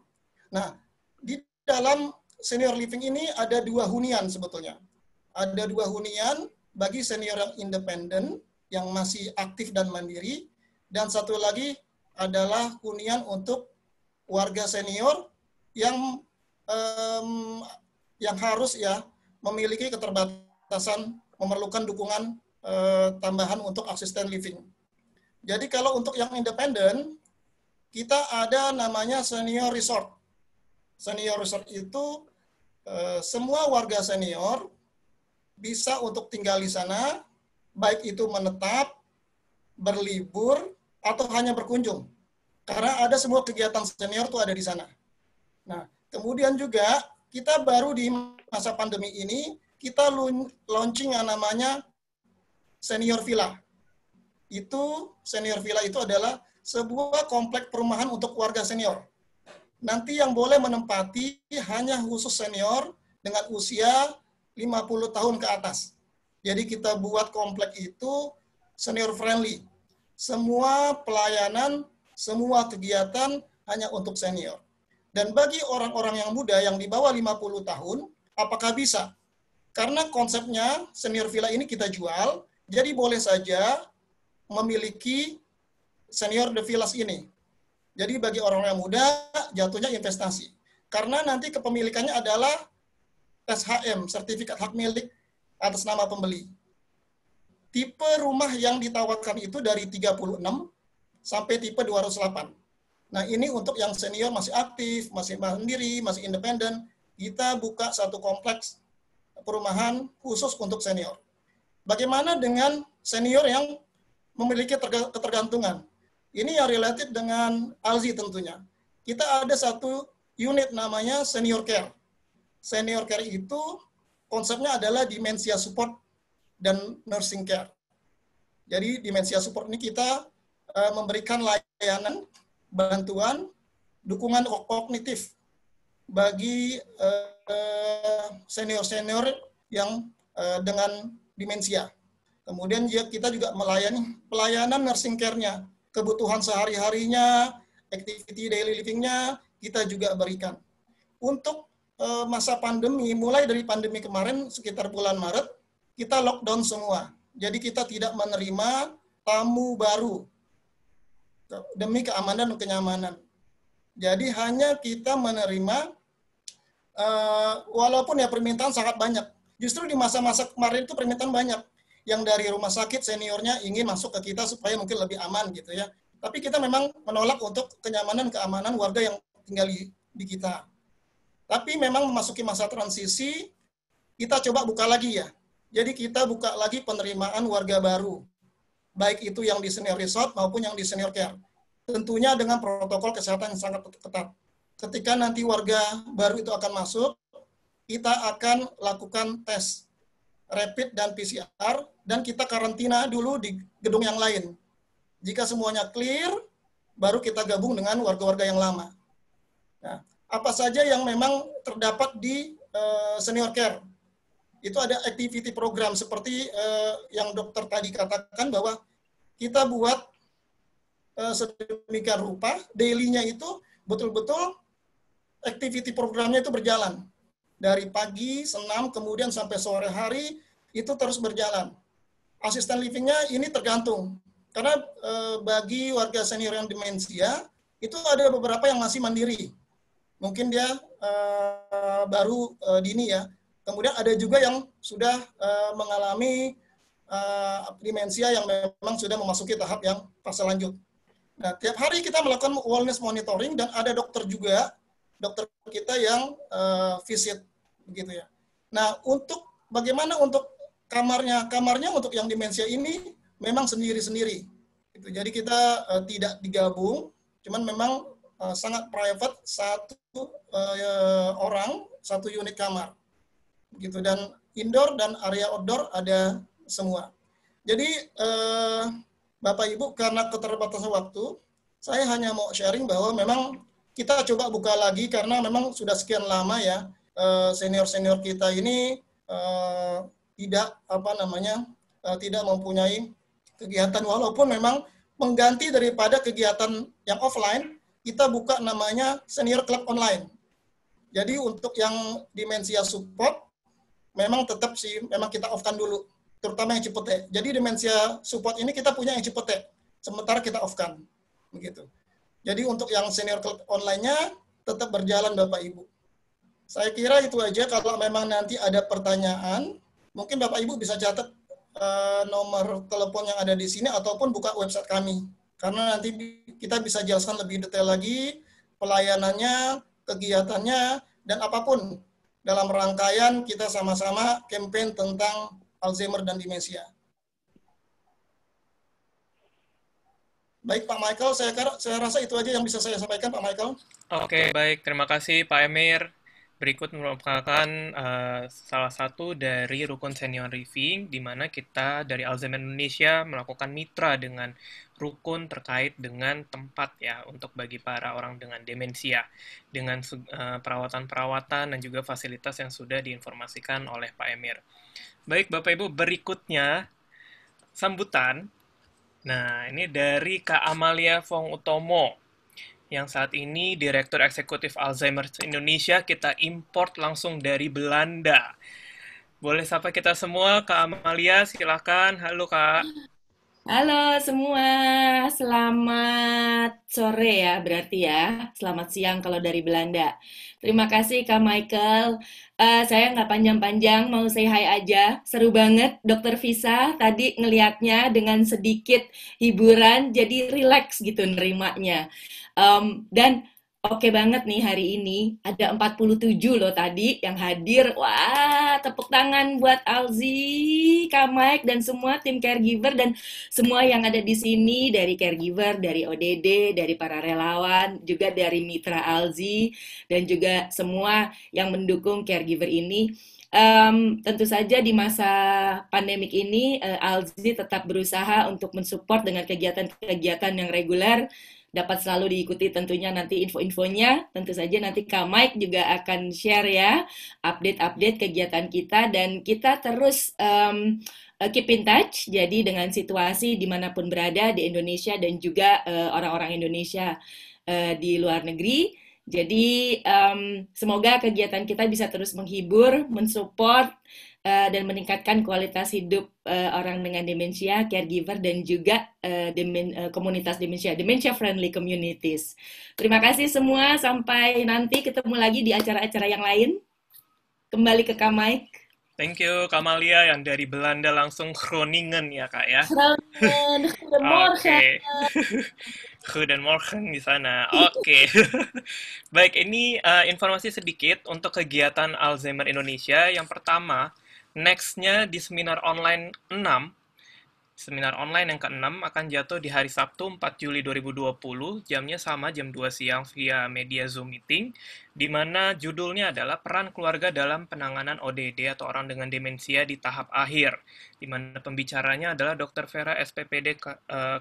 Nah, di dalam senior living ini ada dua hunian sebetulnya. Ada dua hunian bagi senior yang independen yang masih aktif dan mandiri dan satu lagi adalah hunian untuk warga senior yang um, yang harus ya memiliki keterbatasan memerlukan dukungan uh, tambahan untuk asisten living. Jadi kalau untuk yang independen kita ada namanya senior resort. Senior resort itu Eh, semua warga senior bisa untuk tinggal di sana, baik itu menetap, berlibur, atau hanya berkunjung. Karena ada semua kegiatan senior tuh ada di sana. Nah, kemudian juga kita baru di masa pandemi ini, kita launching yang namanya Senior Villa. Itu, Senior Villa itu adalah sebuah komplek perumahan untuk warga senior nanti yang boleh menempati hanya khusus senior dengan usia 50 tahun ke atas. Jadi kita buat komplek itu senior friendly. Semua pelayanan, semua kegiatan hanya untuk senior. Dan bagi orang-orang yang muda yang di bawah 50 tahun, apakah bisa? Karena konsepnya senior villa ini kita jual, jadi boleh saja memiliki senior the villas ini. Jadi bagi orang yang muda jatuhnya investasi. Karena nanti kepemilikannya adalah SHM, sertifikat hak milik atas nama pembeli. Tipe rumah yang ditawarkan itu dari 36 sampai tipe 208. Nah, ini untuk yang senior masih aktif, masih mandiri, masih independen, kita buka satu kompleks perumahan khusus untuk senior. Bagaimana dengan senior yang memiliki ketergantungan? Ini yang related dengan ALZI tentunya. Kita ada satu unit namanya senior care. Senior care itu konsepnya adalah demensia support dan nursing care. Jadi demensia support ini kita eh, memberikan layanan, bantuan, dukungan kognitif bagi eh, senior-senior yang eh, dengan demensia. Kemudian ya kita juga melayani pelayanan nursing care-nya kebutuhan sehari-harinya, activity daily livingnya kita juga berikan. Untuk eh, masa pandemi, mulai dari pandemi kemarin sekitar bulan Maret, kita lockdown semua. Jadi kita tidak menerima tamu baru demi keamanan dan kenyamanan. Jadi hanya kita menerima eh, walaupun ya permintaan sangat banyak. Justru di masa-masa kemarin itu permintaan banyak yang dari rumah sakit seniornya ingin masuk ke kita supaya mungkin lebih aman gitu ya. Tapi kita memang menolak untuk kenyamanan keamanan warga yang tinggal di, di kita. Tapi memang memasuki masa transisi, kita coba buka lagi ya. Jadi kita buka lagi penerimaan warga baru, baik itu yang di senior resort maupun yang di senior care. Tentunya dengan protokol kesehatan yang sangat ketat. Ketika nanti warga baru itu akan masuk, kita akan lakukan tes rapid dan PCR dan kita karantina dulu di gedung yang lain. Jika semuanya clear, baru kita gabung dengan warga-warga yang lama. Nah, apa saja yang memang terdapat di uh, senior care? Itu ada activity program seperti uh, yang dokter tadi katakan bahwa kita buat uh, sedemikian rupa daily-nya itu betul-betul activity programnya itu berjalan. Dari pagi, senam, kemudian sampai sore hari, itu terus berjalan asisten livingnya ini tergantung. Karena e, bagi warga senior yang demensia, itu ada beberapa yang masih mandiri. Mungkin dia e, baru e, dini ya. Kemudian ada juga yang sudah e, mengalami e, demensia yang memang sudah memasuki tahap yang fase lanjut. Nah, tiap hari kita melakukan wellness monitoring dan ada dokter juga, dokter kita yang e, visit begitu ya. Nah, untuk bagaimana untuk kamarnya kamarnya untuk yang demensia ini memang sendiri-sendiri. Gitu. Jadi kita eh, tidak digabung, cuman memang eh, sangat private satu eh, orang satu unit kamar. Gitu dan indoor dan area outdoor ada semua. Jadi Bapak Ibu karena keterbatasan waktu, saya hanya mau sharing bahwa memang kita coba buka lagi karena memang sudah sekian lama ya senior-senior kita ini tidak apa namanya eh, tidak mempunyai kegiatan walaupun memang mengganti daripada kegiatan yang offline kita buka namanya senior club online. Jadi untuk yang dimensia support memang tetap sih memang kita offkan dulu terutama yang Cipete. Jadi dimensia support ini kita punya yang Cipete sementara kita offkan begitu. Jadi untuk yang senior club online-nya tetap berjalan Bapak Ibu. Saya kira itu aja kalau memang nanti ada pertanyaan Mungkin Bapak Ibu bisa catat uh, nomor telepon yang ada di sini ataupun buka website kami. Karena nanti kita bisa jelaskan lebih detail lagi pelayanannya, kegiatannya, dan apapun dalam rangkaian kita sama-sama campaign tentang Alzheimer dan demensia. Baik Pak Michael, saya, saya rasa itu aja yang bisa saya sampaikan Pak Michael. Oke, baik. Terima kasih Pak Emir. Berikut merupakan uh, salah satu dari rukun senior riving di mana kita dari Alzheimer Indonesia melakukan mitra dengan rukun terkait dengan tempat ya untuk bagi para orang dengan demensia, dengan eh, perawatan-perawatan uh, perawatan -perawatan dan juga fasilitas yang sudah diinformasikan oleh Pak Emir. Baik Bapak Ibu, berikutnya sambutan. Nah, ini dari Kak Amalia Fong Utomo yang saat ini Direktur Eksekutif Alzheimer's Indonesia kita import langsung dari Belanda. Boleh sapa kita semua, Kak Amalia, silakan. Halo, Kak. Halo semua, selamat sore ya berarti ya, selamat siang kalau dari Belanda. Terima kasih Kak Michael, uh, saya nggak panjang-panjang, mau say hi aja. Seru banget Dokter Visa tadi ngelihatnya dengan sedikit hiburan, jadi relax gitu nerimanya. Um, dan oke okay banget nih hari ini. Ada 47 loh tadi yang hadir. Wah, tepuk tangan buat Alzi, Kak Mike, dan semua tim caregiver, dan semua yang ada di sini dari caregiver, dari ODD, dari para relawan, juga dari mitra Alzi, dan juga semua yang mendukung caregiver ini. Um, tentu saja di masa pandemik ini, uh, Alzi tetap berusaha untuk mensupport dengan kegiatan-kegiatan yang reguler, dapat selalu diikuti tentunya nanti info-infonya. Tentu saja nanti Kak Mike juga akan share ya update-update kegiatan kita dan kita terus um, keep in touch. Jadi dengan situasi dimanapun berada di Indonesia dan juga eh, orang-orang uh, Indonesia uh, di luar negeri. Jadi um, semoga kegiatan kita bisa terus menghibur, mensupport Eh, dan meningkatkan kualitas hidup uh, orang dengan demensia, caregiver, dan juga uh, demen, uh, komunitas demensia, dementia friendly communities. Terima kasih semua, sampai nanti ketemu lagi di acara-acara yang lain. Kembali ke Kak Mike. Thank you Kamalia yang dari Belanda langsung Groningen ya kak ya. Groningen, <laughs> Oke. <laughs> morgen di sana. Oke. Okay. <laughs> Baik, ini uh, informasi sedikit untuk kegiatan Alzheimer Indonesia. Yang pertama, Nextnya di seminar online 6, seminar online yang ke-6 akan jatuh di hari Sabtu 4 Juli 2020, jamnya sama jam 2 siang via media Zoom meeting, di mana judulnya adalah peran keluarga dalam penanganan ODD atau orang dengan demensia di tahap akhir, di mana pembicaranya adalah Dr. Vera SPPD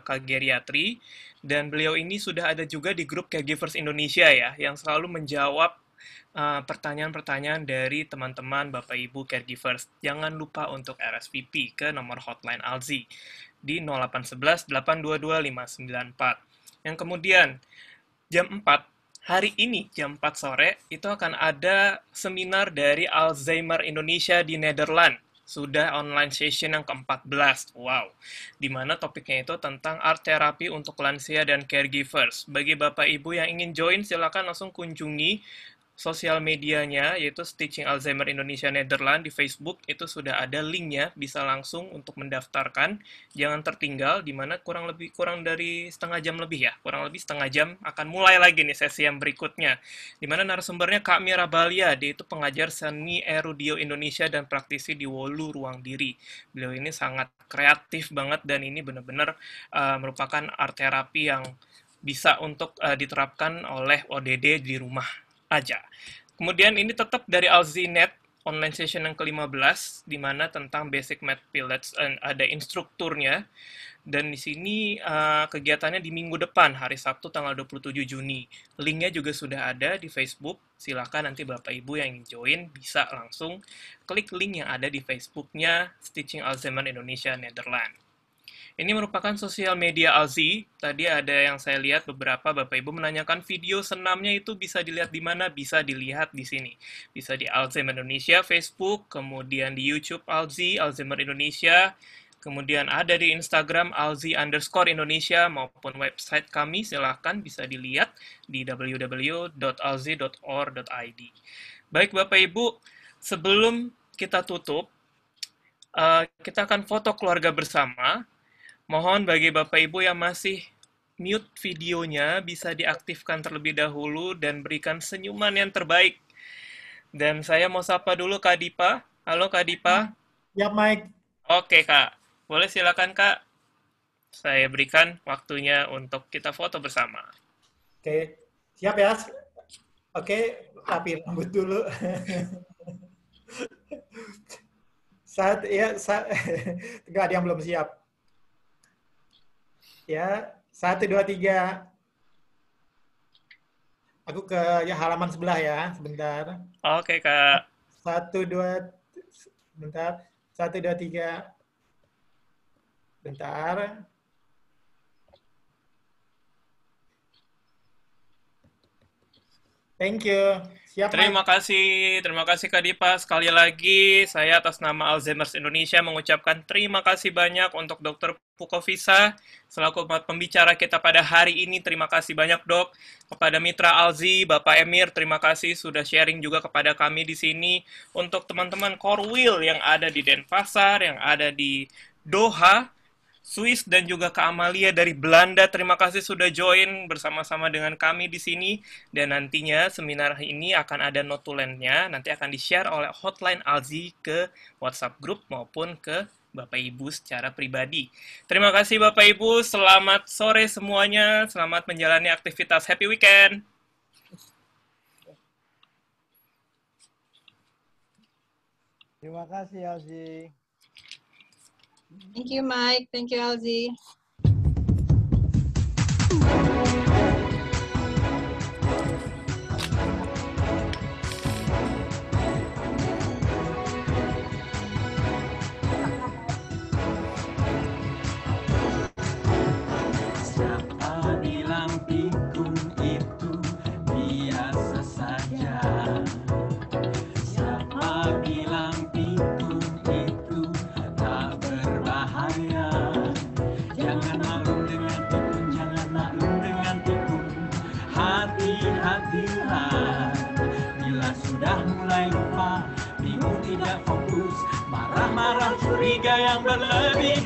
Kageriatri, eh, dan beliau ini sudah ada juga di grup Caregivers Indonesia ya, yang selalu menjawab pertanyaan eh, pertanyaan-pertanyaan dari teman-teman Bapak Ibu caregivers. Jangan lupa untuk RSVP ke nomor hotline Alzi di 0811 822 594. Yang kemudian jam 4 hari ini jam 4 sore itu akan ada seminar dari Alzheimer Indonesia di Nederland, sudah online session yang ke-14. Wow. Di mana topiknya itu tentang art terapi untuk lansia dan caregivers. Bagi Bapak Ibu yang ingin join silakan langsung kunjungi sosial medianya yaitu Stitching Alzheimer Indonesia Netherlands di Facebook itu sudah ada linknya bisa langsung untuk mendaftarkan jangan tertinggal di mana kurang lebih kurang dari setengah jam lebih ya kurang lebih setengah jam akan mulai lagi nih sesi yang berikutnya di mana narasumbernya Kak Mira Balia dia itu pengajar seni erudio Indonesia dan praktisi di Wolu Ruang Diri beliau ini sangat kreatif banget dan ini benar-benar uh, merupakan art terapi yang bisa untuk uh, diterapkan oleh ODD di rumah aja. Kemudian ini tetap dari Alzinet online session yang ke-15 di mana tentang basic math pilots dan eh, ada instrukturnya dan di sini uh, kegiatannya di minggu depan hari Sabtu tanggal 27 Juni. Linknya juga sudah ada di Facebook. Silakan nanti Bapak Ibu yang ingin join bisa langsung klik link yang ada di Facebooknya Stitching Alzheimer Indonesia Netherlands. Ini merupakan sosial media Alzi. Tadi ada yang saya lihat beberapa Bapak Ibu menanyakan video senamnya itu bisa dilihat di mana? Bisa dilihat di sini. Bisa di Alzheimer Indonesia Facebook, kemudian di YouTube Alzi, Alzheimer Indonesia, kemudian ada di Instagram Alzi underscore Indonesia maupun website kami silahkan bisa dilihat di www.alzi.or.id. Baik Bapak Ibu, sebelum kita tutup, eh, kita akan foto keluarga bersama Mohon bagi Bapak Ibu yang masih mute videonya bisa diaktifkan terlebih dahulu dan berikan senyuman yang terbaik. Dan saya mau sapa dulu Kak Dipa. Halo Kak Dipa. Hmm. Ya, Mike. Oke, Kak. Boleh silakan, Kak. Saya berikan waktunya untuk kita foto bersama. Oke. Siap ya. Oke, rapi rambut dulu. <laughs> saat ya saat, <laughs> nggak ada yang belum siap. Ya, satu, dua, tiga. Aku ke ya, halaman sebelah ya, sebentar. Oke, okay, Kak. Satu, dua, bentar. Satu, dua, tiga. Bentar. Thank you. Siap, terima Mike. kasih, terima kasih Kak Dipa. Sekali lagi, saya atas nama Alzheimer's Indonesia mengucapkan terima kasih banyak untuk Dr. Pukovisa selaku pembicara kita pada hari ini. Terima kasih banyak dok. Kepada mitra Alzi, Bapak Emir, terima kasih sudah sharing juga kepada kami di sini. Untuk teman-teman Korwil yang ada di Denpasar, yang ada di Doha, Swiss dan juga Kak Amalia dari Belanda. Terima kasih sudah join bersama-sama dengan kami di sini. Dan nantinya seminar ini akan ada notulennya, nanti akan di-share oleh hotline Alzi ke WhatsApp grup maupun ke Bapak Ibu secara pribadi. Terima kasih Bapak Ibu, selamat sore semuanya, selamat menjalani aktivitas happy weekend. Terima kasih Alzi. Thank you, Mike. Thank you, Elsie.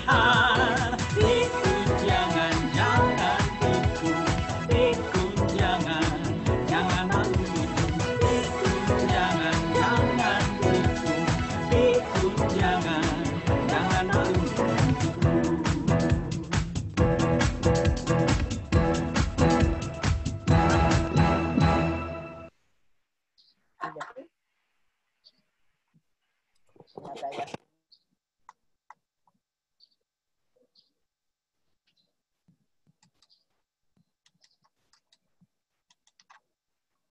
high.